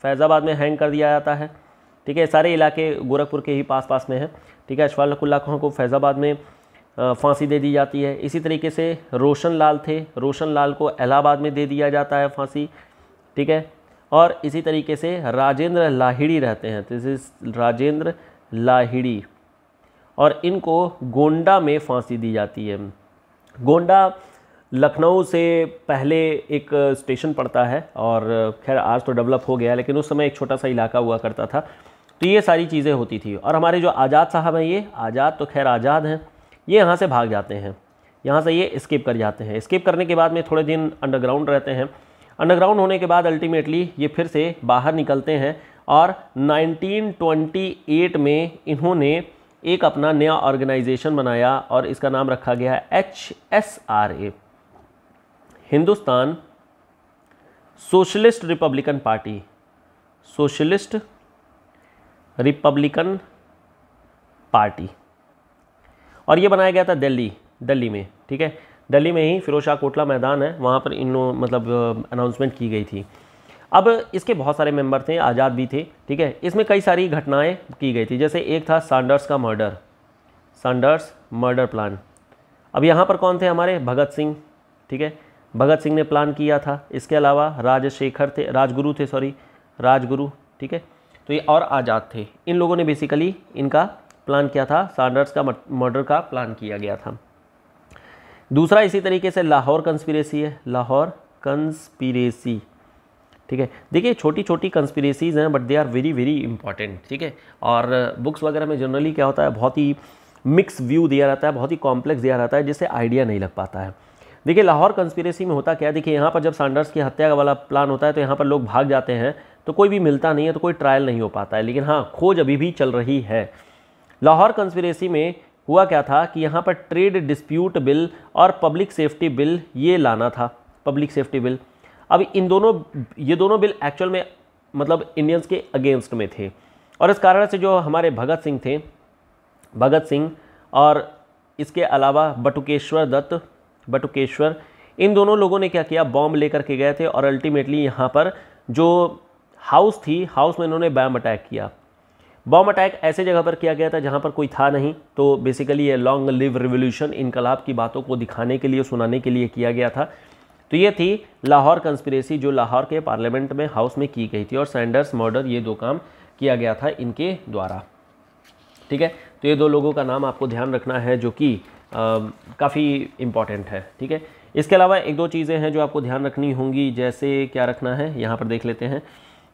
फैज़ाबाद में हैंग कर दिया जाता है ठीक है सारे इलाके गोरखपुर के ही पास पास में हैं ठीक है अशफाकुल्ला खां को फैज़ाबाद में फांसी दे दी जाती है इसी तरीके से रोशन लाल थे रोशन लाल को इलाहाबाद में दे दिया जाता है फांसी ठीक है और इसी तरीके से राजेंद्र लाहिड़ी रहते हैं दिस इज़ राजेंद्र लाहिड़ी और इनको गोंडा में फांसी दी जाती है गोंडा लखनऊ से पहले एक स्टेशन पड़ता है और खैर आज तो डेवलप हो गया लेकिन उस समय एक छोटा सा इलाका हुआ करता था तो ये सारी चीज़ें होती थी और हमारे जो आज़ाद साहब हैं ये आज़ाद तो खैर आज़ाद हैं ये यहाँ से भाग जाते हैं यहाँ से ये स्केप कर जाते हैं स्केप करने के बाद में थोड़े दिन अंडरग्राउंड रहते हैं अंडरग्राउंड होने के बाद अल्टीमेटली ये फिर से बाहर निकलते हैं और 1928 में इन्होंने एक अपना नया ऑर्गेनाइजेशन बनाया और इसका नाम रखा गया H S R A Hindustan socialist republican party socialist republican party और ये बनाया गया था दिल्ली दिल्ली में ठीक है दिल्ली में ही फिरोज शाह कोटला मैदान है वहाँ पर इन मतलब अनाउंसमेंट की गई थी अब इसके बहुत सारे मेंबर थे आज़ाद भी थे ठीक है इसमें कई सारी घटनाएं की गई थी जैसे एक था सांडर्स का मर्डर सांडर्स मर्डर प्लान अब यहाँ पर कौन थे हमारे भगत सिंह ठीक है भगत सिंह ने प्लान किया था इसके अलावा राजशेखर थे राजगुरु थे सॉरी राजगुरु ठीक है तो ये और आज़ाद थे इन लोगों ने बेसिकली इनका प्लान किया था सांडर्स का मर्डर का प्लान किया गया था दूसरा इसी तरीके से लाहौर कंस्पिरेसी है लाहौर कंस्पिरेसी ठीक है देखिए छोटी छोटी कंस्पिरेसीज़ हैं but they are very very important ठीक है और बुक्स uh, वगैरह में जनरली क्या होता है बहुत ही मिक्स व्यू दिया रहता है बहुत ही कॉम्प्लेक्स दिया रहता है जिससे आइडिया नहीं लग पाता है देखिए लाहौर कंस्पिरेसी में होता क्या है देखिए यहाँ पर जब सांडर्स की हत्या वाला प्लान होता है तो यहाँ पर लोग भाग जाते हैं तो कोई भी मिलता नहीं है तो कोई ट्रायल नहीं हो पाता है लेकिन हाँ खोज अभी भी चल रही है लाहौर कंस्पिरेसी में हुआ क्या था कि यहाँ पर ट्रेड डिस्प्यूट बिल और पब्लिक सेफ्टी बिल ये लाना था पब्लिक सेफ्टी बिल अब इन दोनों ये दोनों बिल एक्चुअल में मतलब इंडियंस के अगेंस्ट में थे और इस कारण से जो हमारे भगत सिंह थे भगत सिंह और इसके अलावा बटुकेश्वर दत्त बटुकेश्वर इन दोनों लोगों ने क्या किया बॉम्ब लेकर के गए थे और अल्टीमेटली यहाँ पर जो हाउस थी हाउस में इन्होंने बम अटैक किया बॉम्ब अटैक ऐसे जगह पर किया गया था जहाँ पर कोई था नहीं तो बेसिकली ये लॉन्ग लिव रिवोल्यूशन इनकलाब की बातों को दिखाने के लिए सुनाने के लिए किया गया था तो ये थी लाहौर कंस्पिरेसी जो लाहौर के पार्लियामेंट में हाउस में की गई थी और सैंडर्स मर्डर ये दो काम किया गया था इनके द्वारा ठीक है तो ये दो लोगों का नाम आपको ध्यान रखना है जो कि काफ़ी इम्पॉर्टेंट है ठीक है इसके अलावा एक दो चीज़ें हैं जो आपको ध्यान रखनी होंगी जैसे क्या रखना है यहाँ पर देख लेते हैं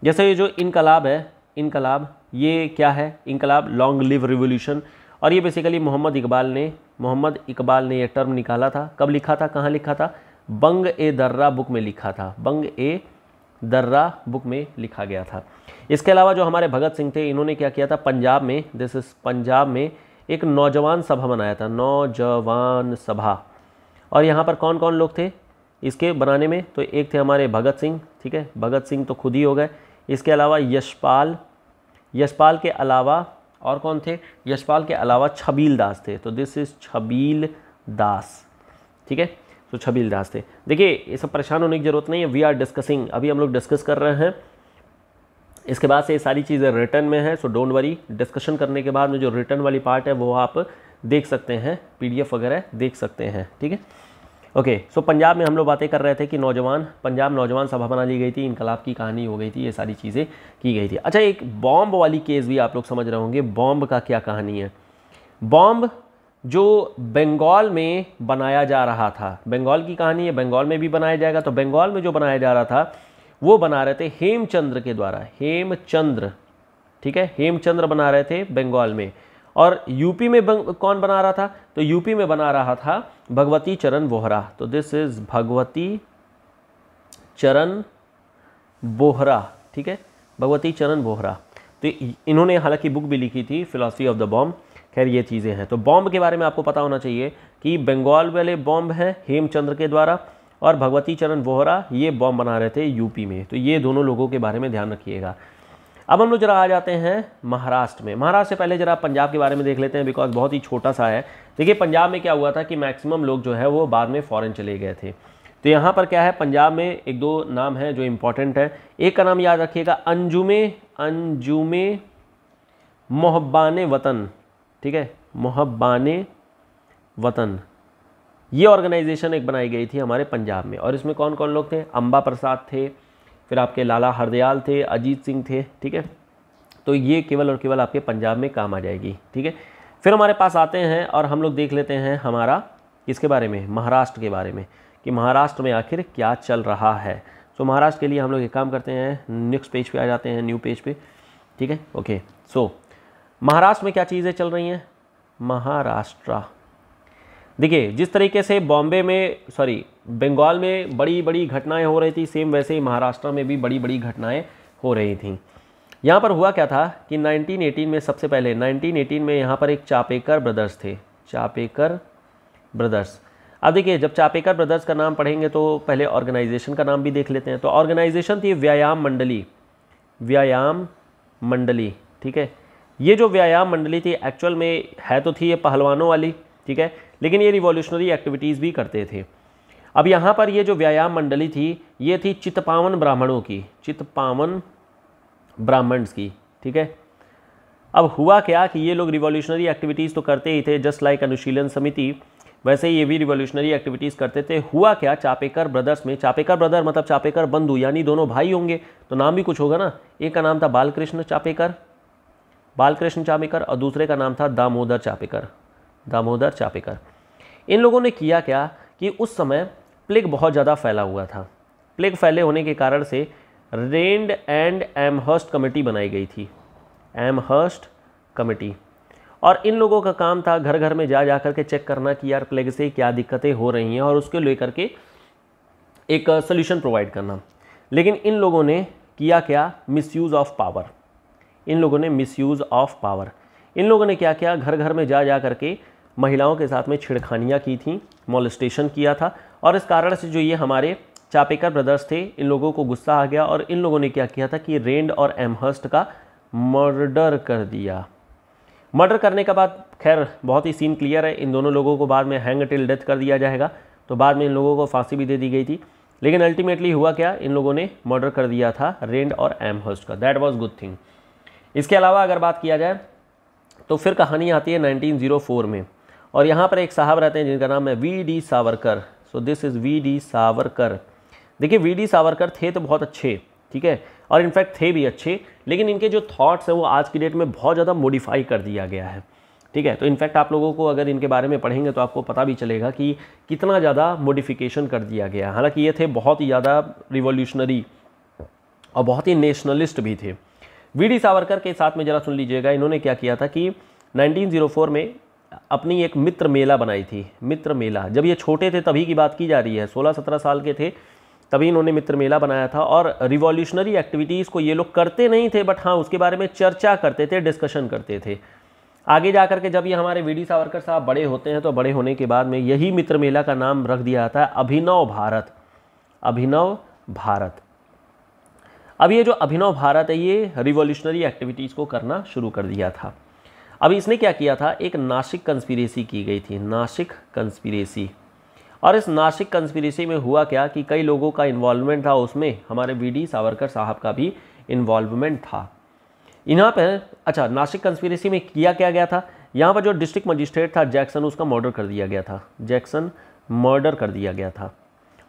जैसे ये जो इनकलाब है इनकलाब ये क्या है इनकलाब लॉन्ग लिव रिवोल्यूशन और ये बेसिकली मोहम्मद इकबाल ने मोहम्मद इकबाल ने यह टर्म निकाला था कब लिखा था कहाँ लिखा था बंग ए दर्रा बुक में लिखा था बंग ए दर्रा बुक में लिखा गया था इसके अलावा जो हमारे भगत सिंह थे इन्होंने क्या किया था पंजाब में दिस इज पंजाब में एक नौजवान सभा बनाया था नौजवान सभा और यहाँ पर कौन कौन लोग थे इसके बनाने में तो एक थे हमारे भगत सिंह ठीक है भगत सिंह तो खुद ही हो गए इसके अलावा यशपाल यशपाल के अलावा और कौन थे यशपाल के अलावा छबील दास थे तो दिस इज़ छबील दास ठीक है तो छबील दास थे देखिए ये सब परेशान होने की ज़रूरत नहीं है वी आर डिस्कसिंग अभी हम लोग डिस्कस कर रहे हैं इसके बाद से ये सारी चीज़ें रिटर्न में है सो डोंट वरी डिस्कशन करने के बाद में जो रिटर्न वाली पार्ट है वो आप देख सकते हैं पीडीएफ वगैरह देख सकते हैं ठीक है okay okay, so so Punjab में हम लोग बातें कर रहे थे कि नौजवान पंजाब नौजवान सभा बना ली गई थी इनकलाब की कहानी हो गई थी ये सारी चीज़ें की गई थी अच्छा एक बॉम्ब वाली केस भी आप लोग समझ रहे होंगे बॉम्ब का क्या कहानी है बॉम्ब जो बंगाल में बनाया जा रहा था बंगाल की कहानी है बंगाल में भी बनाया जाएगा तो बंगाल में जो बनाया जा रहा था वो बना रहे थे हेमचंद्र के द्वारा हेमचंद्र ठीक है हेमचंद्र बना रहे थे बंगाल में और यूपी में कौन बना रहा था तो यूपी में बना रहा था भगवती चरण बोहरा तो दिस इज़ भगवती चरण बोहरा ठीक है भगवती चरण बोहरा तो इन्होंने हालांकि बुक भी लिखी थी फिलोसफी ऑफ द बॉम्ब खैर ये चीज़ें हैं तो बॉम्ब के बारे में आपको पता होना चाहिए कि बंगाल वाले बॉम्ब हैं हेमचंद्र के द्वारा और भगवती चरण वोहरा ये बॉम्ब बना रहे थे यूपी में तो ये दोनों लोगों के बारे में ध्यान रखिएगा अब हम लोग जरा आ जाते हैं महाराष्ट्र में महाराष्ट्र से पहले जरा पंजाब के बारे में देख लेते हैं बिकॉज बहुत ही छोटा सा है देखिए पंजाब में क्या हुआ था कि मैक्सिमम लोग जो है वो बाद में फ़ॉरन चले गए थे तो यहाँ पर क्या है पंजाब में एक दो नाम है जो इम्पोर्टेंट है एक का नाम याद रखिएगा अंजुमे अंजुमे मोहब्बान वतन ठीक है मोहब्बान वतन ये ऑर्गेनाइजेशन एक बनाई गई थी हमारे पंजाब में और इसमें कौन कौन लोग थे अम्बा प्रसाद थे फिर आपके लाला हरदयाल थे अजीत सिंह थे ठीक है तो ये केवल और केवल आपके पंजाब में काम आ जाएगी ठीक है फिर हमारे पास आते हैं और हम लोग देख लेते हैं हमारा किसके बारे में महाराष्ट्र के बारे में कि महाराष्ट्र में आखिर क्या चल रहा है सो महाराष्ट्र के लिए हम लोग एक काम करते हैं नेक्स्ट पेज पर आ जाते हैं न्यू पेज पर ठीक है ओके सो महाराष्ट्र में क्या चीज़ें चल रही हैं महाराष्ट्र देखिए जिस तरीके से बॉम्बे में सॉरी बंगाल में बड़ी बड़ी घटनाएं हो रही थी सेम वैसे ही महाराष्ट्र में भी बड़ी बड़ी घटनाएं हो रही थी यहाँ पर हुआ क्या था कि 1918 में सबसे पहले 1918 में यहाँ पर एक चापेकर ब्रदर्स थे चापेकर ब्रदर्स अब देखिए जब चापेकर ब्रदर्स का नाम पढ़ेंगे तो पहले ऑर्गेनाइजेशन का नाम भी देख लेते हैं तो ऑर्गेनाइजेशन थी व्यायाम मंडली व्यायाम मंडली ठीक है ये जो व्यायाम मंडली थी एक्चुअल में है तो थी ये पहलवानों वाली ठीक है लेकिन ये रिवॉल्यूशनरी एक्टिविटीज़ भी करते थे अब यहाँ पर ये जो व्यायाम मंडली थी ये थी चितपावन ब्राह्मणों की चितपावन ब्राह्मण्स की ठीक है अब हुआ क्या कि ये लोग रिवॉल्यूशनरी एक्टिविटीज़ तो करते ही थे जस्ट लाइक अनुशीलन समिति वैसे ये भी रिवॉल्यूशनरी एक्टिविटीज़ करते थे हुआ क्या चापेकर ब्रदर्स में चापेकर ब्रदर मतलब चापेकर बंधु यानी दोनों भाई होंगे तो नाम भी कुछ होगा ना एक का नाम था बालकृष्ण चापेकर बालकृष्ण चापेकर और दूसरे का नाम था दामोदर चापेकर दामोदर चापेकर इन लोगों ने किया क्या कि उस समय प्लेग बहुत ज़्यादा फैला हुआ था प्लेग फैले होने के कारण से रेंड एंड एमहर्स्ट कमेटी बनाई गई थी एमहर्स्ट कमेटी और इन लोगों का काम था घर घर में जा जा कर के चेक करना कि यार प्लेग से क्या दिक्कतें हो रही हैं और उसके लेकर के एक सोल्यूशन प्रोवाइड करना लेकिन इन लोगों ने किया क्या मिसयूज़ ऑफ पावर इन लोगों ने मिसयूज़ ऑफ पावर इन लोगों ने क्या किया घर घर में जा जा करके महिलाओं के साथ में छिड़खानियाँ की थी मोलिस्टेशन किया था और इस कारण से जो ये हमारे चापेकर ब्रदर्स थे इन लोगों को गुस्सा आ गया और इन लोगों ने क्या किया था कि रेंड और एमहर्स्ट का मर्डर कर दिया मर्डर करने के बाद खैर बहुत ही सीन क्लियर है इन दोनों लोगों को बाद में हैंग टिल डेथ कर दिया जाएगा तो बाद में इन लोगों को फांसी भी दे दी गई थी लेकिन अल्टीमेटली हुआ क्या इन लोगों ने मर्डर कर दिया था रेंड और एमहर्स्ट का दैट वॉज गुड थिंग इसके अलावा अगर बात किया जाए तो फिर कहानी आती है 1904 में और यहाँ पर एक साहब रहते हैं जिनका नाम है V D Savarkar so this is V D Savarkar देखिए वी डी सावरकर थे तो बहुत अच्छे ठीक है और इनफैक्ट थे भी अच्छे लेकिन इनके जो थॉट्स हैं वो आज की डेट में बहुत ज़्यादा मॉडिफाई कर दिया गया है ठीक है तो इनफैक्ट आप लोगों को अगर इनके बारे में पढ़ेंगे तो आपको पता भी चलेगा कि कितना ज़्यादा मॉडिफिकेशन कर दिया गया हालांकि ये थे बहुत ही ज़्यादा रिवोल्यूशनरी और बहुत ही नेशनलिस्ट भी थे वी डी सावरकर के साथ में जरा सुन लीजिएगा इन्होंने क्या किया था कि 1904 में अपनी एक मित्र मेला बनाई थी मित्र मेला जब ये छोटे थे तभी की बात की जा रही है सोलह सत्रह साल के थे तभी इन्होंने मित्र मेला बनाया था और रिवॉल्यूशनरी एक्टिविटीज़ को ये लोग करते नहीं थे बट हाँ उसके बारे में चर्चा करते थे डिस्कशन करते थे आगे जा करके जब ये हमारे वी डी सावरकर साहब बड़े होते हैं तो बड़े होने के बाद में यही मित्र मेला का नाम रख दिया जाता है अभिनव भारत अभिनव भारत अब ये जो अभिनव भारत है ये रिवोल्यूशनरी एक्टिविटीज़ को करना शुरू कर दिया था अब इसने क्या किया था एक नासिक कंस्पिरेसी की गई थी नासिक कंस्पिरेसी और इस नासिक कंस्पिरेसी में हुआ क्या कि कई लोगों का इन्वॉल्वमेंट था उसमें हमारे वी डी सावरकर साहब का भी इन्वॉल्वमेंट था यहाँ पर अच्छा नासिक कंस्पिरेसी में किया क्या गया था यहाँ पर जो डिस्ट्रिक्ट मजिस्ट्रेट था जैक्सन उसका मर्डर कर दिया गया था जैक्सन मर्डर कर दिया गया था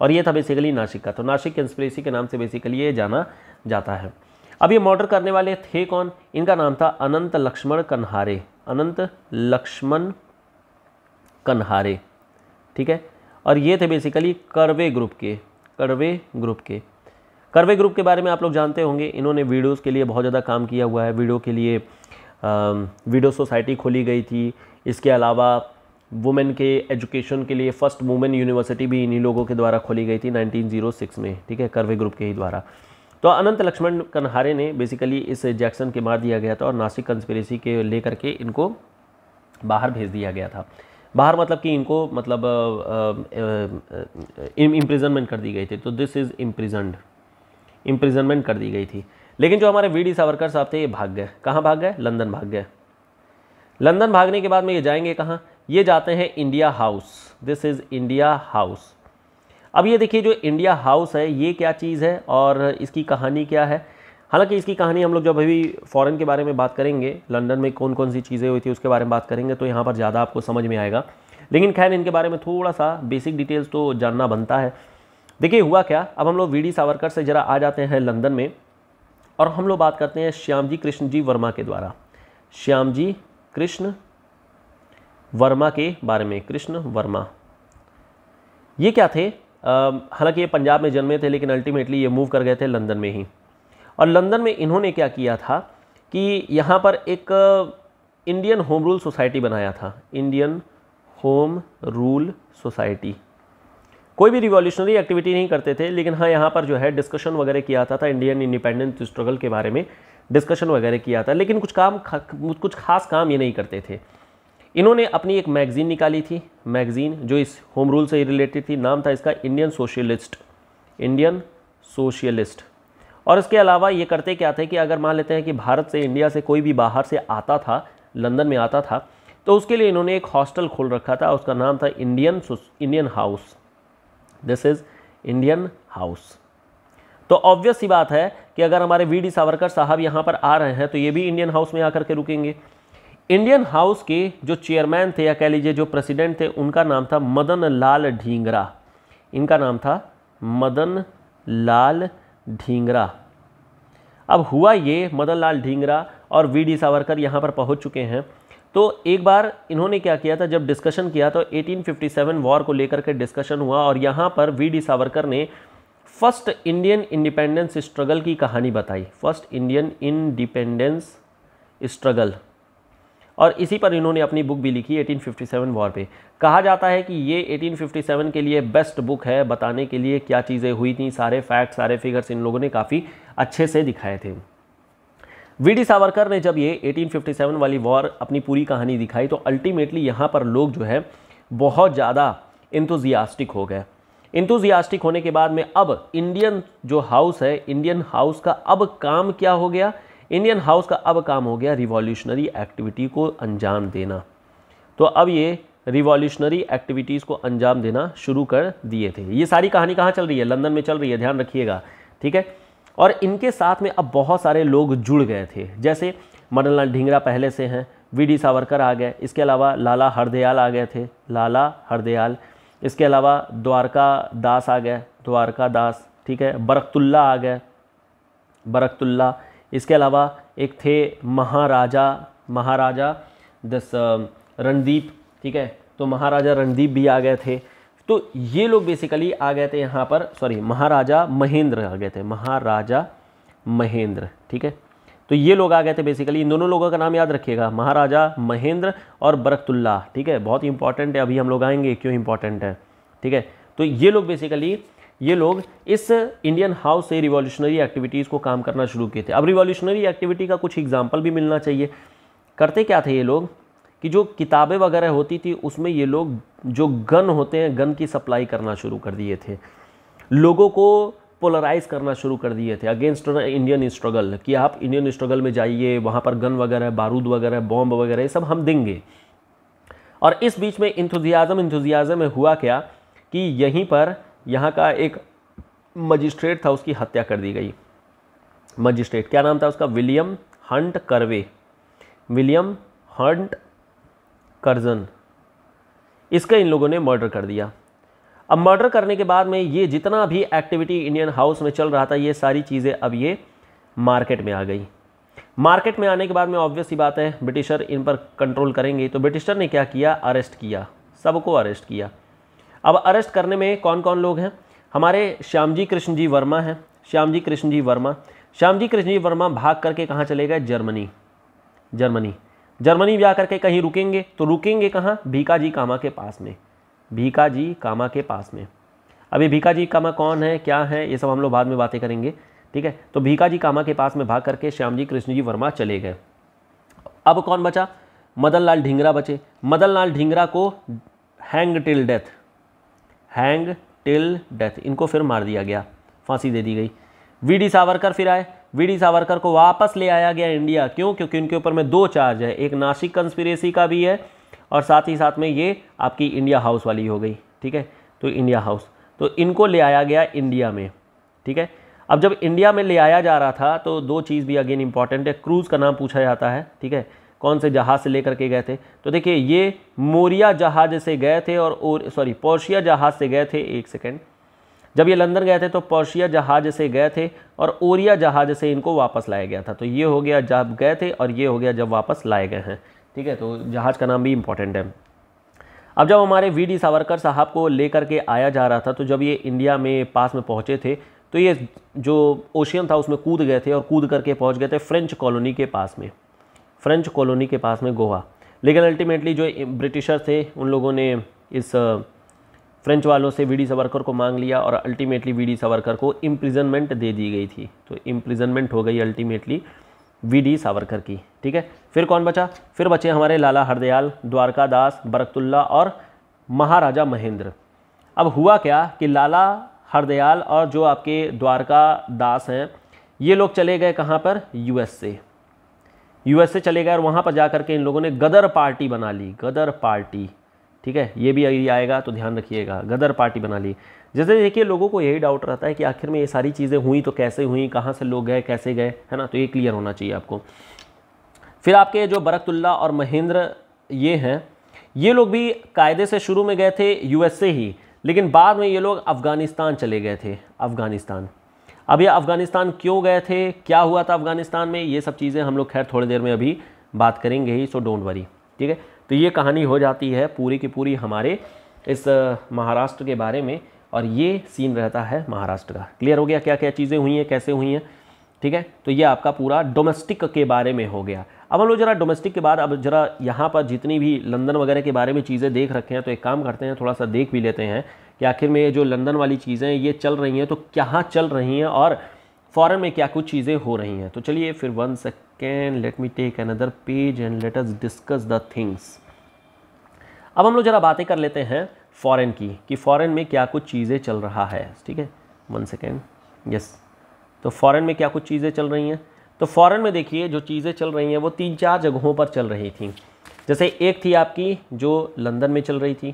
और ये था बेसिकली नासिक का तो नासिक कंस्पिरेसी के नाम से बेसिकली ये जाना जाता है अब ये मर्डर करने वाले थे कौन इनका नाम था अनंत लक्ष्मण कन्हारे अनंत लक्ष्मण कन्हारे ठीक है और ये थे बेसिकली करवे ग्रुप के करवे ग्रुप के करवे ग्रुप के बारे में आप लोग जानते होंगे इन्होंने वीडियोस के लिए बहुत ज़्यादा काम किया हुआ है वीडियो के लिए वीडियो सोसाइटी खोली गई थी इसके अलावा वुमेन के एजुकेशन के लिए फ़र्स्ट वुमेन यूनिवर्सिटी भी इन्हीं लोगों के द्वारा खोली गई थी 1906 में ठीक है करवे ग्रुप के ही द्वारा तो अनंत लक्ष्मण कन्हारे ने बेसिकली इस जैक्सन के मार दिया गया था और नासिक कंस्पिरेसी के लेकर के इनको बाहर भेज दिया गया था बाहर मतलब कि इनको मतलब इम्प्रिजनमेंट कर दी गई थी तो दिस इज़ इम्प्रिजनड इम्प्रिजनमेंट कर दी गई थी लेकिन जो हमारे वी डी सावरकर साहब थे ये भाग गए कहाँ भाग गए लंदन भाग गए लंदन भागने के बाद में ये जाएंगे कहाँ ये जाते हैं India house this is India house अब ये देखिए जो इंडिया हाउस है ये क्या चीज़ है और इसकी कहानी क्या है हालांकि इसकी कहानी हम लोग जब अभी फ़ॉरन के बारे में बात करेंगे लंदन में कौन कौन सी चीज़ें हुई थी उसके बारे में बात करेंगे तो यहाँ पर ज़्यादा आपको समझ में आएगा लेकिन खैर इनके बारे में थोड़ा सा बेसिक डिटेल्स तो जानना बनता है देखिए हुआ क्या अब हम लोग वी डी सावरकर से ज़रा आ जाते हैं लंदन में और हम लोग बात करते हैं श्याम जी कृष्ण जी वर्मा के द्वारा श्याम जी कृष्ण वर्मा के बारे में कृष्ण वर्मा ये क्या थे हालांकि ये पंजाब में जन्मे थे लेकिन अल्टीमेटली ये मूव कर गए थे लंदन में ही और लंदन में इन्होंने क्या किया था कि यहाँ पर एक इंडियन होम रूल सोसाइटी बनाया था इंडियन होम रूल सोसाइटी कोई भी रिवॉल्यूशनरी एक्टिविटी नहीं करते थे लेकिन हाँ यहाँ पर जो है डिस्कशन वगैरह किया था, था इंडियन इंडिपेंडेंस स्ट्रगल के बारे में डिस्कशन वगैरह किया था लेकिन कुछ काम कुछ खास काम ये नहीं करते थे इन्होंने अपनी एक मैगज़ीन निकाली थी मैगज़ीन जो इस होम रूल से रिलेटेड थी नाम था इसका इंडियन सोशलिस्ट इंडियन सोशलिस्ट और इसके अलावा ये करते क्या थे कि अगर मान लेते हैं कि भारत से इंडिया से कोई भी बाहर से आता था लंदन में आता था तो उसके लिए इन्होंने एक हॉस्टल खोल रखा था उसका नाम था Indian Indian house this is Indian house तो ऑब्वियस ही बात है कि अगर हमारे वी डी सावरकर साहब यहाँ पर आ रहे हैं तो ये भी इंडियन हाउस में आकर के रुकेंगे इंडियन हाउस के जो चेयरमैन थे या कह लीजिए जो प्रेसिडेंट थे उनका नाम था मदन लाल ढींगरा इनका नाम था मदन लाल ढींगरा अब हुआ ये मदन लाल ढींगरा और वी डी सावरकर यहाँ पर पहुँच चुके हैं तो एक बार इन्होंने क्या किया था जब डिस्कशन किया तो 1857 वॉर को लेकर के डिस्कशन हुआ और यहाँ पर वी डी सावरकर ने फर्स्ट इंडियन इंडिपेंडेंस स्ट्रगल की कहानी बताई फर्स्ट इंडियन इंडिपेंडेंस स्ट्रगल और इसी पर इन्होंने अपनी बुक भी लिखी 1857 वॉर पे कहा जाता है कि ये 1857 के लिए बेस्ट बुक है बताने के लिए क्या चीज़ें हुई थी सारे फैक्ट सारे फिगर्स इन लोगों ने काफ़ी अच्छे से दिखाए थे वी डी सावरकर ने जब ये 1857 वाली वॉर अपनी पूरी कहानी दिखाई तो अल्टीमेटली यहाँ पर लोग जो है बहुत ज़्यादा इंतजियास्टिक हो गए इंतजियास्टिक होने के बाद में अब इंडियन जो हाउस है इंडियन हाउस का अब काम क्या हो गया इंडियन हाउस का अब काम हो गया रिवॉल्यूशनरी एक्टिविटी को अंजाम देना तो अब ये रिवॉल्यूशनरी एक्टिविटीज़ को अंजाम देना शुरू कर दिए थे ये सारी कहानी कहाँ चल रही है लंदन में चल रही है ध्यान रखिएगा ठीक है और इनके साथ में अब बहुत सारे लोग जुड़ गए थे जैसे मदन लाल ढींगरा पहले से हैं वी डी सावरकर आ गए इसके अलावा लाला हरदयाल आ गए थे लाला हरदयाल इसके अलावा द्वारका दास आ गए द्वारका दास ठीक है बरकतुल्ला आ गए बरकतुल्ला इसके अलावा एक थे महाराजा महाराजा दस रणदीप ठीक है तो महाराजा रणदीप भी आ गए थे तो ये लोग बेसिकली आ गए थे यहाँ पर सॉरी महाराजा महेंद्र आ गए थे महाराजा महेंद्र ठीक है तो ये लोग आ गए थे बेसिकली इन दोनों लोगों का नाम याद रखिएगा महाराजा महेंद्र और बरकतुल्ला ठीक है बहुत इंपॉर्टेंट है अभी हम लोग आएंगे क्यों इंपॉर्टेंट है ठीक है तो ये लोग बेसिकली ये लोग इस इंडियन हाउस से रिवॉल्यूशनरी एक्टिविटीज़ को काम करना शुरू किए थे अब रिवॉल्यूशनरी एक्टिविटी का कुछ एग्जाम्पल भी मिलना चाहिए करते क्या थे ये लोग कि जो किताबें वगैरह होती थी उसमें ये लोग जो गन होते हैं गन की सप्लाई करना शुरू कर दिए थे लोगों को पोलराइज करना शुरू कर दिए थे अगेंस्ट इंडियन स्ट्रगल कि आप इंडियन स्ट्रगल में जाइए वहाँ पर गन वगैरह बारूद वगैरह बॉम्ब वगैरह ये सब हम देंगे और इस बीच में इंथुजियाज़म इंथुजियाज़म में हुआ क्या कि यहीं पर यहाँ का एक मजिस्ट्रेट था उसकी हत्या कर दी गई मजिस्ट्रेट क्या नाम था उसका विलियम हंट करवे विलियम हंट करजन इसका इन लोगों ने मर्डर कर दिया अब मर्डर करने के बाद में ये जितना भी एक्टिविटी इंडियन हाउस में चल रहा था ये सारी चीज़ें अब ये मार्केट में आ गई मार्केट में आने के बाद में ऑब्वियस ही बात है ब्रिटिशर इन पर कंट्रोल करेंगे तो ब्रिटिशर ने क्या किया अरेस्ट किया सबको अरेस्ट किया अब अरेस्ट करने में कौन कौन लोग हैं हमारे श्याम जी कृष्ण जी वर्मा हैं श्याम जी कृष्ण जी वर्मा श्याम जी कृष्ण जी वर्मा भाग करके कहाँ चले गए जर्मनी जर्मनी जर्मनी जा करके कहीं रुकेंगे तो रुकेंगे कहाँ जी कामा के पास में जी कामा के पास में अभी जी कामा कौन है क्या है ये सब हम लोग बाद में बातें करेंगे ठीक है तो जी कामा के पास में भाग करके श्याम जी कृष्ण जी वर्मा चले गए अब कौन बचा मदन लाल ढींगरा बचे मदन लाल ढींगरा को hang till death hang till death इनको फिर मार दिया गया फांसी दे दी गई वी डी सावरकर फिर आए वी डी सावरकर को वापस ले आया गया इंडिया क्यों क्योंकि उनके ऊपर में दो चार्ज है एक नासिक कंस्पिरेसी का भी है और साथ ही साथ में ये आपकी इंडिया हाउस वाली हो गई ठीक है तो इंडिया हाउस तो इनको ले आया गया इंडिया में ठीक है अब जब इंडिया में ले आया जा रहा था तो दो चीज़ भी अगेन इंपॉर्टेंट है क्रूज़ का नाम पूछा जाता है ठीक है कौन से जहाज़ से लेकर के गए थे तो देखिए ये मोरिया जहाज से गए थे और, सॉरी पोर्शिया जहाज से गए थे एक सेकेंड जब ये लंदन गए थे तो पर्शिया जहाज से गए थे और ओरिया जहाज से इनको वापस लाया गया था तो ये हो गया जब गए थे और ये हो गया जब वापस लाए गए हैं ठीक है तो जहाज का नाम भी इम्पोर्टेंट है अब जब हमारे वी डी सावरकर साहब को लेकर के आया जा रहा था तो जब ये इंडिया में पास में पहुँचे थे तो ये जो ओशियन था उसमें कूद गए थे और कूद करके पहुँच गए थे फ्रेंच कॉलोनी के पास में फ्रेंच कॉलोनी के पास में गोवा लेकिन अल्टीमेटली जो ब्रिटिशर थे उन लोगों ने इस फ्रेंच वालों से वीडी सावरकर को मांग लिया और अल्टीमेटली वीडी सावरकर को इम्प्रिजनमेंट दे दी गई थी तो इम्प्रिजनमेंट हो गई अल्टीमेटली वीडी सावरकर की ठीक है फिर कौन बचा फिर बचे हमारे लाला हरदयाल द्वारका दास बरकतुल्ला और महाराजा महेंद्र अब हुआ क्या कि लाला हरदयाल और जो आपके द्वारका दास हैं ये लोग चले गए कहाँ पर यूएस से यूएसए चले गए और वहाँ पर जा के इन लोगों ने गदर पार्टी बना ली गदर पार्टी ठीक है ये भी आएगा तो ध्यान रखिएगा गदर पार्टी बना ली जैसे देखिए लोगों को यही डाउट रहता है कि आखिर में ये सारी चीज़ें हुई तो कैसे हुई कहाँ से लोग गए कैसे गए है ना तो ये क्लियर होना चाहिए आपको फिर आपके जो बरकतुल्ला और महेंद्र ये हैं ये लोग भी कायदे से शुरू में गए थे यूएसए ही लेकिन बाद में ये लोग अफ़गानिस्तान चले गए थे अफ़गानिस्तान अब ये अफ़गानिस्तान क्यों गए थे क्या हुआ था अफ़गानिस्तान में ये सब चीज़ें हम लोग खैर थोड़ी देर में अभी बात करेंगे ही सो डोंट वरी ठीक है तो ये कहानी हो जाती है पूरी की पूरी हमारे इस महाराष्ट्र के बारे में और ये सीन रहता है महाराष्ट्र का क्लियर हो गया क्या क्या चीज़ें हुई हैं कैसे हुई हैं ठीक है तो ये आपका पूरा डोमेस्टिक के बारे में हो गया अब हम लोग जरा डोमेस्टिक के बाद अब जरा यहाँ पर जितनी भी लंदन वगैरह के बारे में चीज़ें देख रखे हैं तो एक काम करते हैं थोड़ा सा देख भी लेते हैं कि आखिर में ये जो लंदन वाली चीज़ें ये चल रही हैं तो कहाँ चल रही हैं और फ़ॉरन में क्या कुछ चीज़ें हो रही हैं तो चलिए फिर one second let me take another page and let us discuss the things अब हम लोग ज़रा बातें कर लेते हैं फ़ॉरन की कि फ़ॉरन में क्या कुछ चीज़ें चल रहा है ठीक है वन सेकेंड यस तो फ़ॉरन में क्या कुछ चीज़ें चल रही हैं तो फ़ौरन में देखिए जो चीज़ें चल रही हैं वो तीन चार जगहों पर चल रही थी जैसे एक थी आपकी जो लंदन में चल रही थी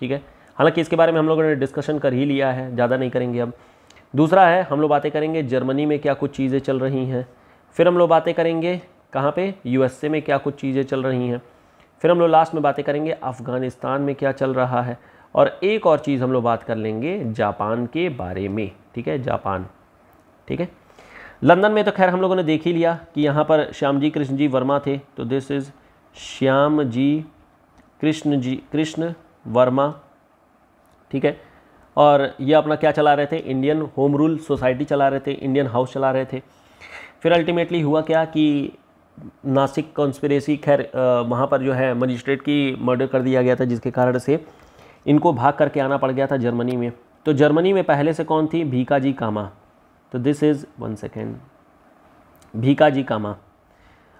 ठीक है हालांकि इसके बारे में हम लोगों ने डिस्कशन कर ही लिया है ज़्यादा नहीं करेंगे अब दूसरा है हम लोग बातें करेंगे जर्मनी में क्या कुछ चीज़ें चल रही हैं फिर हम लोग बातें करेंगे कहाँ पर यू में क्या कुछ चीज़ें चल रही हैं फिर हम लोग लास्ट में बातें करेंगे अफ़गानिस्तान में क्या चल रहा है और एक और चीज़ हम लोग बात कर लेंगे जापान के बारे में ठीक है जापान ठीक है लंदन में तो खैर हम लोगों ने देख ही लिया कि यहाँ पर श्याम जी कृष्ण जी वर्मा थे तो दिस इज़ श्याम जी कृष्ण जी कृष्ण वर्मा ठीक है और ये अपना क्या चला रहे थे इंडियन होम रूल सोसाइटी चला रहे थे इंडियन हाउस चला रहे थे फिर अल्टीमेटली हुआ क्या कि नासिक कॉन्स्परेसी खैर वहाँ पर जो है मजिस्ट्रेट की मर्डर कर दिया गया था जिसके कारण से इनको भाग करके आना पड़ गया था जर्मनी में तो जर्मनी में पहले से कौन थी भीका जी कामा तो this is one second Bhikaji Cama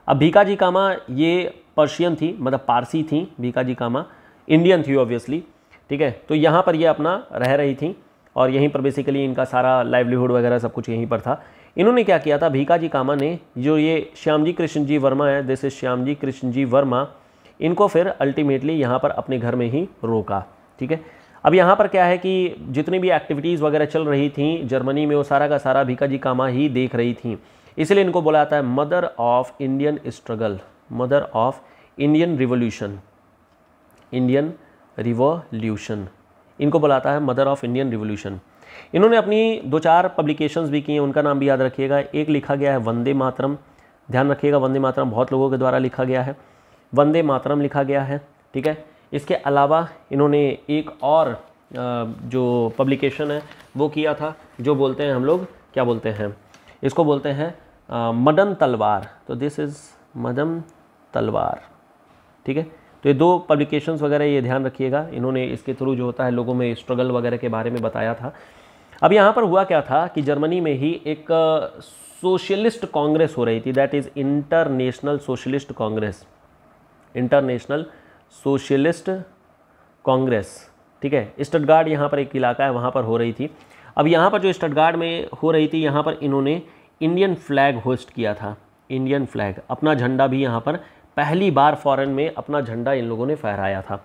अब भीकाजी कामा ये पर्शियन थी मतलब पारसी थी भीकाजी कामा इंडियन थी ऑब्वियसली ठीक है तो यहाँ पर ये अपना रह रही थी और यहीं पर बेसिकली इनका सारा लाइवलीहुड वगैरह सब कुछ यहीं पर था इन्होंने क्या किया था भीकाजी कामा ने जो ये श्यामजी कृष्ण जी वर्मा है दिस इज श्यामजी कृष्ण जी वर्मा इनको फिर अल्टीमेटली यहाँ पर अपने घर में ही रोका ठीक है अब यहाँ पर क्या है कि जितनी भी एक्टिविटीज़ वगैरह चल रही थी जर्मनी में वो सारा का सारा जी कामा ही देख रही थी इसलिए इनको बोला जाता है mother of Indian struggle mother of Indian revolution Indian revolution इनको बुलाता है मदर ऑफ इंडियन रिवोल्यूशन इन्होंने अपनी दो चार पब्लिकेशंस भी की हैं उनका नाम भी याद रखिएगा एक लिखा गया है वंदे मातरम ध्यान रखिएगा वंदे मातरम बहुत लोगों के द्वारा लिखा गया है वंदे मातरम लिखा गया है ठीक है इसके अलावा इन्होंने एक और जो पब्लिकेशन है वो किया था जो बोलते हैं हम लोग क्या बोलते हैं इसको बोलते हैं मदन तलवार तो दिस इज़ मदन तलवार ठीक है तो ये दो पब्लिकेशंस वगैरह ये ध्यान रखिएगा इन्होंने इसके थ्रू जो होता है लोगों में स्ट्रगल वगैरह के बारे में बताया था अब यहाँ पर हुआ क्या था कि जर्मनी में ही एक सोशलिस्ट कांग्रेस हो रही थी that is international socialist congress international socialist congress ठीक है स्टटगार्ड यहाँ पर एक इलाका है वहाँ पर हो रही थी अब यहाँ पर जो स्टटगार्ड में हो रही थी यहाँ पर इन्होंने इंडियन फ्लैग होस्ट किया था इंडियन फ्लैग अपना झंडा भी यहाँ पर पहली बार फॉरेन में अपना झंडा इन लोगों ने फहराया था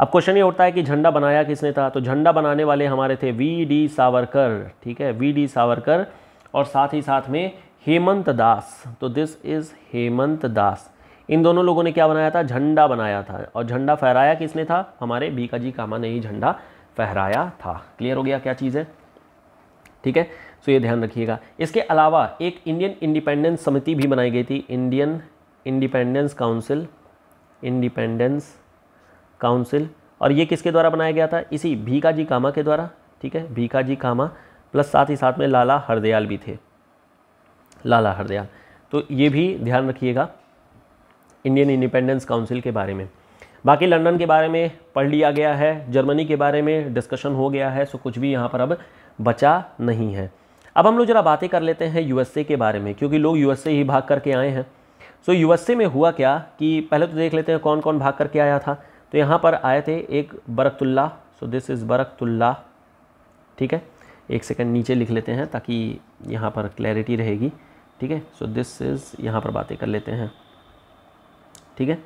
अब क्वेश्चन ये उठता है कि झंडा बनाया किसने था तो झंडा बनाने वाले हमारे थे वी डी सावरकर ठीक है वी डी सावरकर और साथ ही साथ में हेमंत दास तो दिस इज़ हेमंत दास इन दोनों लोगों ने क्या बनाया था झंडा बनाया था और झंडा फहराया किसने था हमारे जी कामा ने ही झंडा फहराया था क्लियर हो गया क्या चीज़ है ठीक है सो ये ध्यान रखिएगा इसके अलावा एक इंडियन इंडिपेंडेंस समिति भी बनाई गई थी Indian independence council independence council और ये किसके द्वारा बनाया गया था इसी भीकाजी कामा के द्वारा ठीक है भीकाजी कामा प्लस साथ ही साथ में लाला हरदयाल भी थे लाला हरदयाल तो ये भी ध्यान रखिएगा इंडियन इंडिपेंडेंस काउंसिल के बारे में बाकी लंदन के बारे में पढ़ लिया गया है जर्मनी के बारे में डिस्कशन हो गया है सो कुछ भी यहाँ पर अब बचा नहीं है अब हम लोग जरा बातें कर लेते हैं यूएसए के बारे में क्योंकि लोग यूएसए ही भाग करके आए हैं सो यूएसए में हुआ क्या कि पहले तो देख लेते हैं कौन कौन भाग करके आया था तो यहाँ पर आए थे एक Barkatullah so this is Barkatullah ठीक है एक सेकंड नीचे लिख लेते हैं ताकि यहाँ पर क्लैरिटी रहेगी ठीक है सो दिस इज़ यहाँ पर बातें कर लेते हैं ठीक है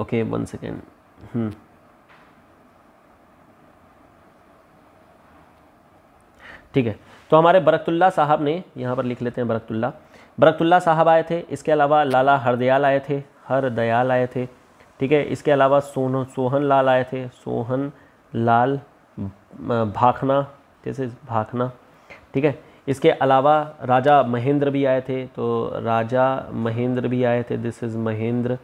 ओके वन सेकेंड ठीक है तो हमारे बरकतुल्ला साहब ने यहाँ पर लिख लेते हैं बरकतुल्ला बरकतुल्ला साहब आए थे इसके अलावा लाला हरदयाल आए थे हर दयाल आए थे ठीक है इसके अलावा सोन सोहन लाल आए थे सोहन लाल भाखना जैसे भाखना ठीक है इसके अलावा राजा महेंद्र भी आए थे तो राजा महेंद्र भी आए थे दिस इज़ महेंद्र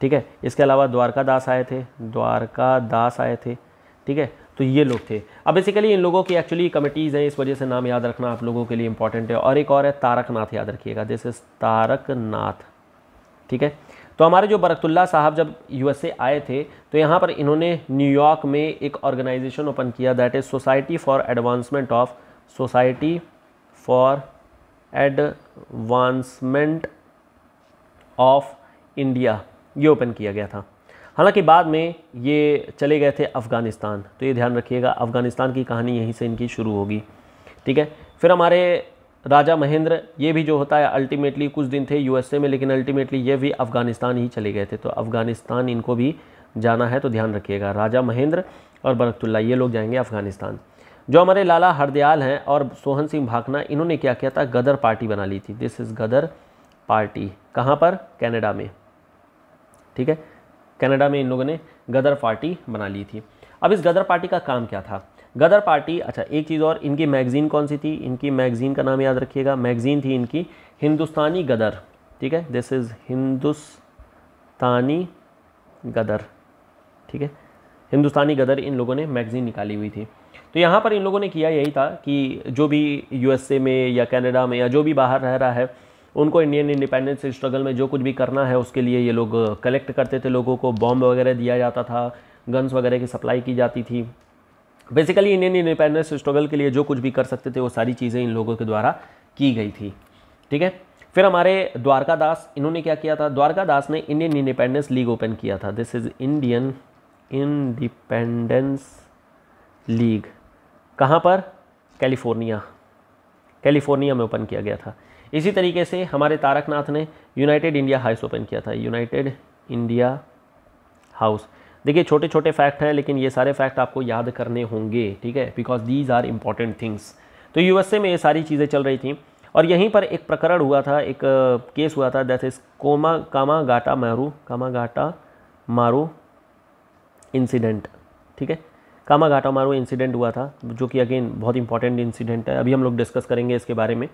ठीक है इसके अलावा द्वारका दास आए थे द्वारका दास आए थे ठीक है तो ये लोग थे अब बेसिकली इन लोगों की एक्चुअली कमिटीज़ हैं इस वजह से नाम याद रखना आप लोगों के लिए इंपॉर्टेंट है और एक और है तारकनाथ याद रखिएगा दिस इज़ तारक नाथ ठीक है तो हमारे जो बरकतुल्ला साहब जब यूएसए आए थे तो यहाँ पर इन्होंने न्यूयॉर्क में एक ऑर्गेनाइजेशन ओपन किया that is society for advancement of society for advancement of India ये ओपन किया गया था हालांकि बाद में ये चले गए थे अफ़गानिस्तान तो ये ध्यान रखिएगा अफ़गानिस्तान की कहानी यहीं से इनकी शुरू होगी ठीक है फिर हमारे राजा महेंद्र ये भी जो होता है अल्टीमेटली कुछ दिन थे यूएसए में लेकिन अल्टीमेटली ये भी अफ़गानिस्तान ही चले गए थे तो अफ़गानिस्तान इनको भी जाना है तो ध्यान रखिएगा राजा महेंद्र और बरकतुल्ला ये लोग जाएंगे अफ़गानिस्तान जो हमारे लाला हरदयाल हैं और सोहन सिंह भाखना इन्होंने क्या किया था गदर पार्टी बना ली थी दिस इज़ गदर पार्टी कहाँ पर कनाडा में ठीक है कनाडा में इन लोगों ने गदर पार्टी बना ली थी अब इस गदर पार्टी का काम क्या था गदर पार्टी अच्छा एक चीज़ और इनकी मैगज़ीन कौन सी थी इनकी मैगज़ीन का नाम याद रखिएगा मैगज़ीन थी इनकी हिंदुस्तानी गदर ठीक है दिस इज़ हिंदुस्तानी गदर ठीक है हिंदुस्तानी गदर इन लोगों ने मैगज़ीन निकाली हुई थी तो यहाँ पर इन लोगों ने किया यही था कि जो भी यूएसए में या कनाडा में या जो भी बाहर रह रहा है उनको इंडियन इंडिपेंडेंस स्ट्रगल में जो कुछ भी करना है उसके लिए ये लोग कलेक्ट करते थे लोगों को बॉम्ब वगैरह दिया जाता था गन्स वगैरह की सप्लाई की जाती थी बेसिकली इंडियन इंडिपेंडेंस स्ट्रगल के लिए जो कुछ भी कर सकते थे वो सारी चीज़ें इन लोगों के द्वारा की गई थी ठीक है फिर हमारे द्वारका दास इन्होंने क्या किया था द्वारका दास ने इंडियन इंडिपेंडेंस लीग ओपन किया था this is Indian independence league कहाँ पर कैलिफोर्निया कैलिफोर्निया में ओपन किया गया था इसी तरीके से हमारे तारकनाथ ने यूनाइटेड इंडिया हाउस ओपन किया था यूनाइटेड इंडिया हाउस देखिए छोटे छोटे फैक्ट हैं लेकिन ये सारे फैक्ट आपको याद करने होंगे ठीक है because these are important things तो यूएसए में ये सारी चीज़ें चल रही थी और यहीं पर एक प्रकरण हुआ था एक केस हुआ था that is koma Komagata Maru Komagata मारू इंसिडेंट ठीक है कामा गाटा मारू इंसिडेंट हुआ था जो कि अगेन बहुत इंपॉर्टेंट इंसिडेंट है अभी हम लोग डिस्कस करेंगे इसके बारे में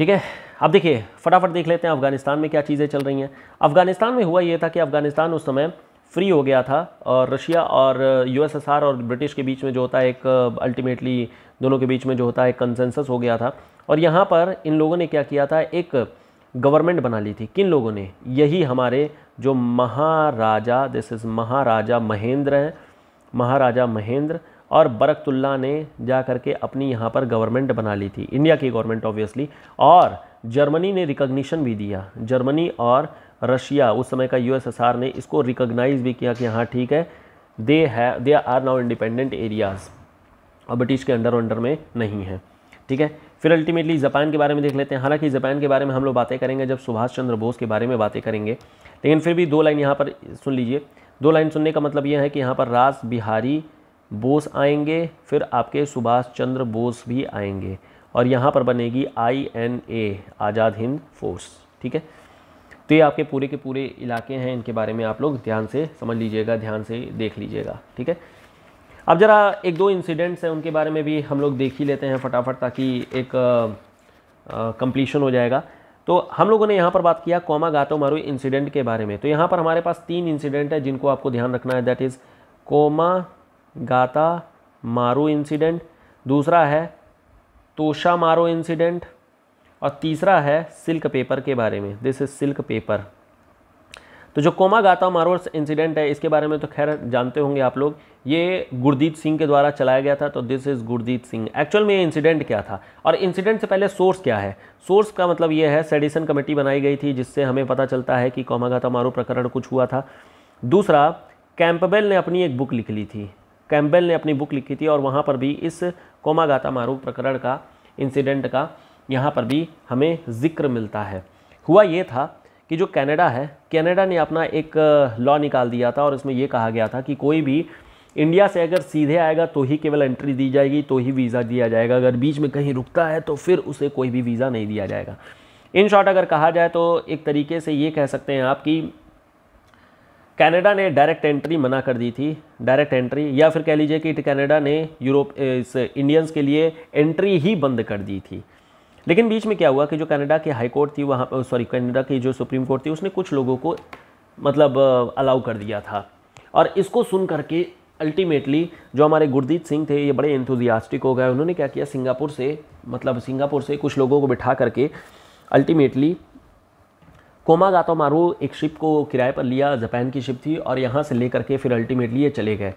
ठीक है अब देखिए फटाफट देख लेते हैं अफगानिस्तान में क्या चीज़ें चल रही हैं अफगानिस्तान में हुआ ये था कि अफगानिस्तान उस समय फ्री हो गया था और रशिया और यूएसएसआर और ब्रिटिश के बीच में जो होता है एक अल्टीमेटली दोनों के बीच में जो होता है कंसेंसस हो गया था और यहाँ पर इन लोगों ने क्या किया था एक गवर्नमेंट बना ली थी किन लोगों ने यही हमारे जो महाराजा दिस इज़ महाराजा महेंद्र हैं महाराजा महेंद्र और बरकतुल्ला ने जा करके अपनी यहाँ पर गवर्नमेंट बना ली थी इंडिया की गवर्नमेंट ऑब्वियसली और जर्मनी ने रिकग्निशन भी दिया जर्मनी और रशिया उस समय का यूएसएसआर ने इसको रिकग्नाइज़ भी किया कि हाँ ठीक है दे है they are now independent areas और ब्रिटिश के अंडर अंडर में नहीं है ठीक है फिर अल्टीमेटली जापान के बारे में देख लेते हैं हालांकि जापान के बारे में हम लोग बातें करेंगे जब सुभाष चंद्र बोस के बारे में बातें करेंगे लेकिन फिर भी दो लाइन यहाँ पर सुन लीजिए दो लाइन सुनने का मतलब यह है कि यहाँ पर रास बिहारी बोस आएंगे फिर आपके सुभाष चंद्र बोस भी आएंगे और यहाँ पर बनेगी I N A Azad Hind force ठीक है तो ये आपके पूरे के पूरे इलाके हैं इनके बारे में आप लोग ध्यान से समझ लीजिएगा ध्यान से देख लीजिएगा ठीक है अब ज़रा एक दो इंसिडेंट्स हैं उनके बारे में भी हम लोग देख ही लेते हैं फटाफट ताकि एक कंप्लीशन हो जाएगा तो हम लोगों ने यहाँ पर बात किया कोमा गातो मारू इंसिडेंट के बारे में तो यहाँ पर हमारे पास तीन इंसिडेंट है जिनको आपको ध्यान रखना है दैट इज़ कोमा गाता मारो इंसिडेंट दूसरा है तोशा मारो इंसिडेंट और तीसरा है सिल्क पेपर के बारे में दिस इज सिल्क पेपर तो जो कोमा गाता मारो इंसिडेंट है इसके बारे में तो खैर जानते होंगे आप लोग ये गुरदीत सिंह के द्वारा चलाया गया था तो this is Gurdeet Singh actual में ये इंसिडेंट क्या था और इंसिडेंट से पहले सोर्स क्या है सोर्स का मतलब ये है सेडिसन कमेटी बनाई गई थी जिससे हमें पता चलता है कि कोमा गाता मारो प्रकरण कुछ हुआ था दूसरा कैंपबेल ने अपनी एक बुक लिख ली थी कैम्बेल ने अपनी बुक लिखी थी और वहाँ पर भी इस कोमागाता मारू प्रकरण का इंसिडेंट का यहाँ पर भी हमें जिक्र मिलता है हुआ ये था कि जो कनाडा है कनाडा ने अपना एक लॉ निकाल दिया था और इसमें यह कहा गया था कि कोई भी इंडिया से अगर सीधे आएगा तो ही केवल एंट्री दी जाएगी तो ही वीज़ा दिया जाएगा अगर बीच में कहीं रुकता है तो फिर उसे कोई भी वीज़ा नहीं दिया जाएगा इन शॉर्ट अगर कहा जाए तो एक तरीके से ये कह सकते हैं आप कि कनाडा ने डायरेक्ट एंट्री मना कर दी थी डायरेक्ट एंट्री या फिर कह लीजिए कि कनाडा ने यूरोप इस इंडियंस के लिए एंट्री ही बंद कर दी थी लेकिन बीच में क्या हुआ कि जो कनाडा की हाई कोर्ट थी वहाँ सॉरी कनाडा की जो सुप्रीम कोर्ट थी उसने कुछ लोगों को मतलब अलाउ कर दिया था और इसको सुन करके अल्टीमेटली जो हमारे गुरदीत सिंह थे ये बड़े इंथुजियास्टिक हो गए उन्होंने क्या किया सिंगापुर से मतलब सिंगापुर से कुछ लोगों को बिठा करके अल्टीमेटली कोमा गातो मारू एक शिप को किराए पर लिया जापान की शिप थी और यहाँ से लेकर के फिर अल्टीमेटली ये चले गए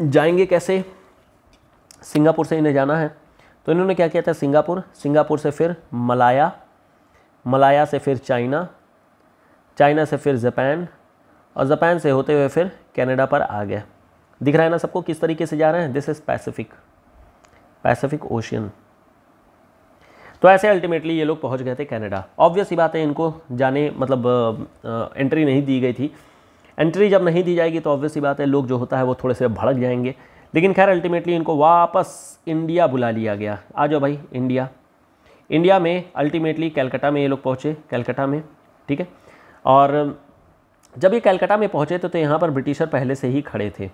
जाएंगे कैसे सिंगापुर से इन्हें जाना है तो इन्होंने क्या किया था सिंगापुर सिंगापुर से फिर मलाया मलाया से फिर चाइना चाइना से फिर जापान और जापान से होते हुए फिर कनाडा पर आ गए दिख रहा है ना सबको किस तरीके से जा रहे हैं this is Pacific Pacific Ocean तो ऐसे अल्टीमेटली ये लोग पहुंच गए थे कनाडा ऑब्वियस ही बात है इनको जाने मतलब एंट्री नहीं दी गई थी एंट्री जब नहीं दी जाएगी तो ऑब्वियस ही बात है लोग जो होता है वो थोड़े से भड़क जाएंगे लेकिन खैर अल्टीमेटली इनको वापस इंडिया बुला लिया गया आ जाओ भाई इंडिया इंडिया में अल्टीमेटली कैलकटा में ये लोग पहुँचे कैलकटा में ठीक है और जब ये कैलकटा में पहुँचे तो, तो यहाँ पर ब्रिटिशर पहले से ही खड़े थे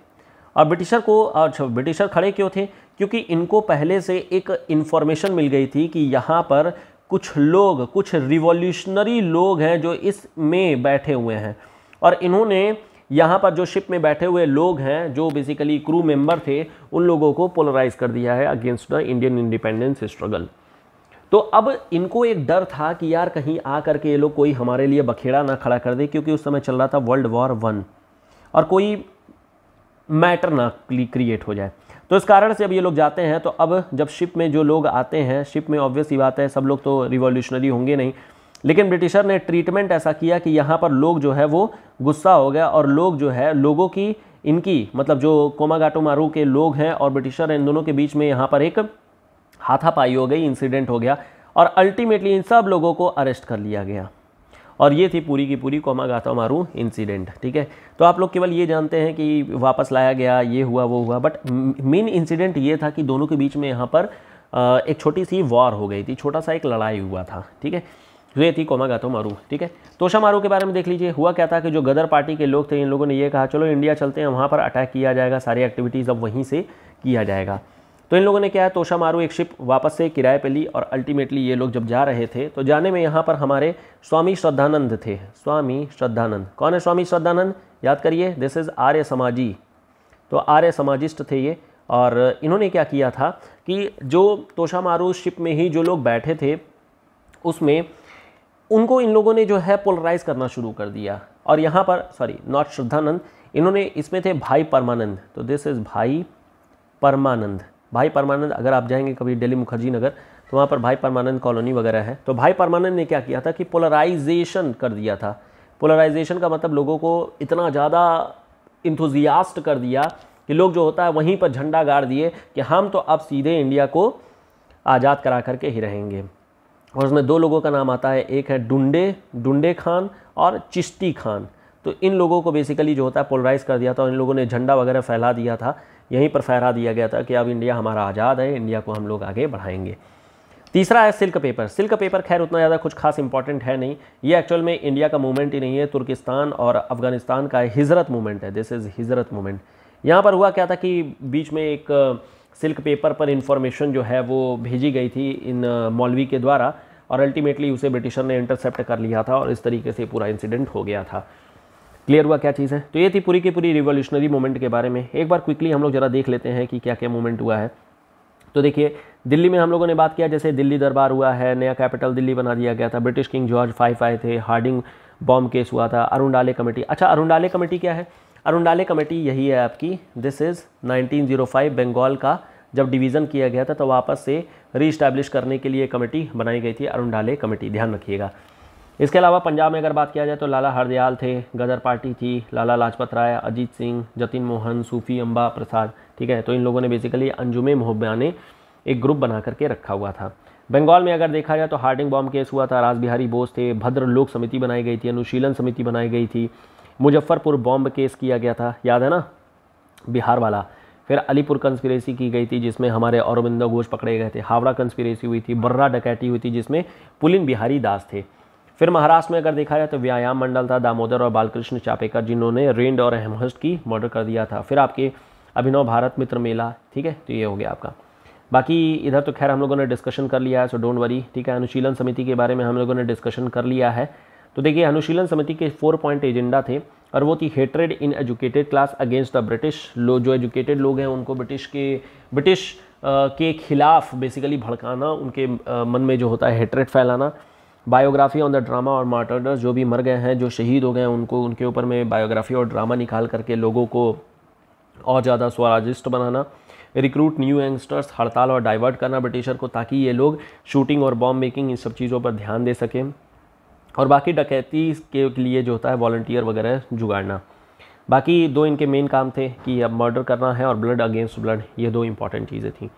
और ब्रिटिशर को अच्छा ब्रिटिशर खड़े क्यों थे क्योंकि इनको पहले से एक इन्फॉर्मेशन मिल गई थी कि यहाँ पर कुछ लोग कुछ रिवॉल्यूशनरी लोग हैं जो इस में बैठे हुए हैं और इन्होंने यहाँ पर जो शिप में बैठे हुए लोग हैं जो बेसिकली क्रू मेंबर थे उन लोगों को पोलराइज कर दिया है against the Indian independence struggle तो अब इनको एक डर था कि यार कहीं आ करके ये लोग कोई हमारे लिए बखेड़ा ना खड़ा कर दे क्योंकि उस समय चल रहा था वर्ल्ड वॉर वन और कोई मैटर ना क्रिएट हो जाए तो इस कारण से अब ये लोग जाते हैं तो अब जब शिप में जो लोग आते हैं शिप में ऑब्वियसली बात है सब लोग तो रिवॉल्यूशनरी होंगे नहीं लेकिन ब्रिटिशर ने ट्रीटमेंट ऐसा किया कि यहाँ पर लोग जो है वो गुस्सा हो गया और लोग जो है लोगों की इनकी मतलब जो कोमागाटो मारू के लोग हैं और ब्रिटिशर इन दोनों के बीच में यहाँ पर एक हाथापाई हो गई इंसिडेंट हो गया और अल्टीमेटली इन सब लोगों को अरेस्ट कर लिया गया और ये थी पूरी की पूरी कोमा गाथा मारू इंसिडेंट ठीक है तो आप लोग केवल ये जानते हैं कि वापस लाया गया ये हुआ वो हुआ बट मेन इंसिडेंट ये था कि दोनों के बीच में यहाँ पर एक छोटी सी वॉर हो गई थी छोटा सा एक लड़ाई हुआ था ठीक है तो ये थी कोमा गातो मारू ठीक है तोशा मारू के बारे में देख लीजिए हुआ क्या था कि जो गदर पार्टी के लोग थे इन लोगों ने ये कहा चलो इंडिया चलते हैं वहाँ पर अटैक किया जाएगा सारी एक्टिविटीज़ अब वहीं से किया जाएगा तो इन लोगों ने क्या है तोशा मारू एक शिप वापस से किराए पे ली और अल्टीमेटली ये लोग जब जा रहे थे तो जाने में यहाँ पर हमारे स्वामी श्रद्धानंद थे स्वामी श्रद्धानंद कौन है स्वामी श्रद्धानंद याद करिए दिस इज़ आर्य समाजी तो आर्य समाजिस्ट थे ये और इन्होंने क्या किया था कि जो तोशा मारू शिप में ही जो लोग बैठे थे उसमें उनको इन लोगों ने जो है पोलराइज करना शुरू कर दिया और यहाँ पर सॉरी नॉट श्रद्धानंद इन्होंने इसमें थे भाई परमानंद तो दिस इज़ भाई परमानंद भाई परमानंद अगर आप जाएंगे कभी दिल्ली मुखर्जी नगर तो वहाँ पर भाई परमानंद कॉलोनी वगैरह है तो भाई परमानंद ने क्या किया था कि पोलराइजेशन कर दिया था पोलराइजेशन का मतलब लोगों को इतना ज़्यादा इंथुजियास्ट कर दिया कि लोग जो होता है वहीं पर झंडा गाड़ दिए कि हम तो अब सीधे इंडिया को आज़ाद करा करके ही रहेंगे और उसमें दो लोगों का नाम आता है एक है डुंडे डुंडे खान और चिश्ती खान तो इन लोगों को बेसिकली जो होता है पोलराइज़ कर दिया था और इन लोगों ने झंडा वगैरह फैला दिया था यहीं पर फहरा दिया गया था कि अब इंडिया हमारा आज़ाद है इंडिया को हम लोग आगे बढ़ाएंगे तीसरा है सिल्क पेपर सिल्क पेपर खैर उतना ज़्यादा कुछ खास इंपॉर्टेंट है नहीं ये एक्चुअल में इंडिया का मूवमेंट ही नहीं है तुर्किस्तान और अफगानिस्तान का हिजरत मूवमेंट है दिस इज़ हिजरत मूवमेंट यहाँ पर हुआ क्या था कि बीच में एक सिल्क पेपर पर इंफॉर्मेशन जो है वो भेजी गई थी इन मौलवी के द्वारा और अल्टीमेटली उसे ब्रिटिशर ने इंटरसेप्ट कर लिया था और इस तरीके से पूरा इंसिडेंट हो गया था क्लियर हुआ क्या चीज़ है तो ये थी पूरी की पूरी रिवोल्यूशनरी मूवमेंट के बारे में एक बार क्विकली हम लोग ज़रा देख लेते हैं कि क्या क्या मूवमेंट हुआ है तो देखिए दिल्ली में हम लोगों ने बात किया जैसे दिल्ली दरबार हुआ है नया कैपिटल दिल्ली बना दिया गया था ब्रिटिश किंग जॉर्ज फाइफ आए थे हार्डिंग बॉम्ब केस हुआ था अरुण डाले कमेटी अच्छा अरुण डाले कमेटी क्या है अरुण डाले कमेटी यही है आपकी दिस इज़ 1905 बंगाल का जब डिवीज़न किया गया था तो वापस से री करने के लिए कमेटी बनाई गई थी अरुण डाले कमेटी ध्यान रखिएगा इसके अलावा पंजाब में अगर बात किया जाए तो लाला हरदयाल थे गदर पार्टी थी लाला लाजपत राय अजीत सिंह जतिन मोहन सूफ़ी अम्बा प्रसाद ठीक है तो इन लोगों ने बेसिकली अंजुमे मोहब्बा ने एक ग्रुप बना करके रखा हुआ था बंगाल में अगर देखा जाए तो हार्डिंग बॉम्ब केस हुआ था राज बिहारी बोस थे भद्र लोक समिति बनाई गई थी अनुशीलन समिति बनाई गई थी मुजफ्फरपुर बॉम्ब केस किया गया था याद है ना बिहार वाला फिर अलीपुर कंस्पिरेसी की गई थी जिसमें हमारे औरविंदो घोष पकड़े गए थे हावड़ा कंस्पिरेसी हुई थी बर्रा डकैती हुई थी जिसमें पुलिन बिहारी दास थे फिर महाराष्ट्र में अगर देखा जाए तो व्यायाम मंडल था दामोदर और बालकृष्ण चापेकर जिन्होंने रेंड और अहमहस्ट की मर्डर कर दिया था फिर आपके अभिनव भारत मित्र मेला ठीक है तो ये हो गया आपका बाकी इधर तो खैर हम लोगों ने डिस्कशन कर लिया है सो डोंट वरी ठीक है अनुशीलन समिति के बारे में हम लोगों ने डिस्कशन कर लिया है तो देखिए अनुशीलन समिति के फोर पॉइंट एजेंडा थे और वो थी hatred in educated class against the British लोग जो एजुकेटेड लोग हैं उनको ब्रिटिश के ब्रिटिश के खिलाफ बेसिकली भड़काना उनके मन में जो होता है हेटरेड फैलाना बायोग्राफी ऑन द ड्रामा और मार्टर्डर्स जो भी मर गए हैं जो शहीद हो गए हैं उनको उनके ऊपर में बायोग्राफी और ड्रामा निकाल करके लोगों को और ज़्यादा स्वराजिस्ट बनाना रिक्रूट न्यू यंगस्टर्स हड़ताल और डाइवर्ट करना ब्रिटिशर को ताकि ये लोग शूटिंग और बॉम्ब मेकिंग इन सब चीज़ों पर ध्यान दे सकें और बाकी डकैती के लिए जो होता है वॉल्टियर वगैरह जुगाड़ना बाकी दो इनके मेन काम थे कि अब मर्डर करना है और ब्लड अगेंस्ट ब्लड ये दो इंपॉर्टेंट चीज़ें थी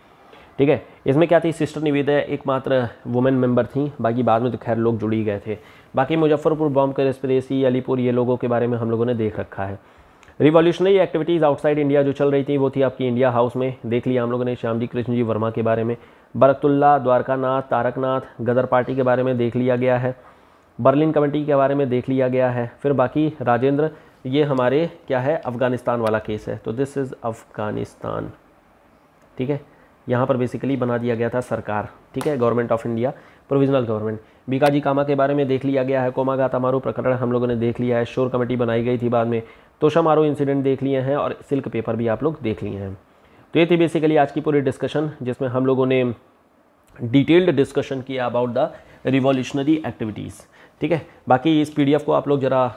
ठीक है इसमें क्या थी सिस्टर निवेदा एकमात्र वुमेन मेंबर थी बाकी बाद में तो खैर लोग जुड़ ही गए थे बाकी मुजफ्फरपुर बॉम्ब करेस्परेसी अलीपुर ये लोगों के बारे में हम लोगों ने देख रखा है रिवॉल्यूशनरी एक्टिविटीज़ आउटसाइड इंडिया जो चल रही थी वो थी आपकी इंडिया हाउस में देख लिया हम लोगों ने श्याम जी कृष्ण जी वर्मा के बारे में द्वारका द्वारकानाथ तारकनाथ गदर पार्टी के बारे में देख लिया गया है बर्लिन कमेटी के बारे में देख लिया गया है फिर बाकी राजेंद्र ये हमारे क्या है अफ़गानिस्तान वाला केस है तो दिस इज़ अफ़गानिस्तान ठीक है यहाँ पर बेसिकली बना दिया गया था सरकार ठीक है government of India provisional government Bhikaji Cama के बारे में देख लिया गया है कोमागाता मारो प्रकरण हम लोगों ने देख लिया है शोर कमेटी बनाई गई थी बाद में तोशा मारू इंसिडेंट देख लिए हैं और सिल्क पेपर भी आप लोग देख लिए हैं तो ये थी बेसिकली आज की पूरी डिस्कशन जिसमें हम लोगों ने डिटेल्ड डिस्कशन किया अबाउट द रिवॉल्यूशनरी एक्टिविटीज़ ठीक है बाकी इस पीडीएफ को आप लोग ज़रा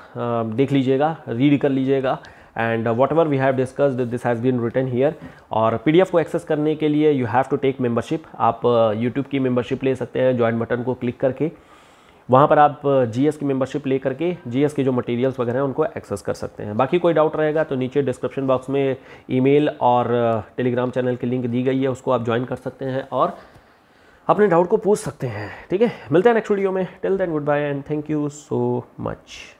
देख लीजिएगा रीड कर लीजिएगा and whatever we have discussed this has been written here और पी डी एफ को एक्सेस करने के लिए you have to take membership आप यूट्यूब uh, की मेम्बरशिप ले सकते हैं ज्वाइन बटन को क्लिक करके वहाँ पर आप जी uh, एस की मेम्बरशिप ले करके जी एस के जो मटेरियल्स वगैरह हैं उनको एक्सेस कर सकते हैं बाकी कोई डाउट रहेगा तो नीचे डिस्क्रिप्शन बॉक्स में ई मेल और टेलीग्राम uh, चैनल की लिंक दी गई है उसको आप ज्वाइन कर सकते हैं और अपने डाउट को पूछ सकते हैं ठीक है मिलते हैं नेक्स्ट वीडियो में till then goodbye and thank you so much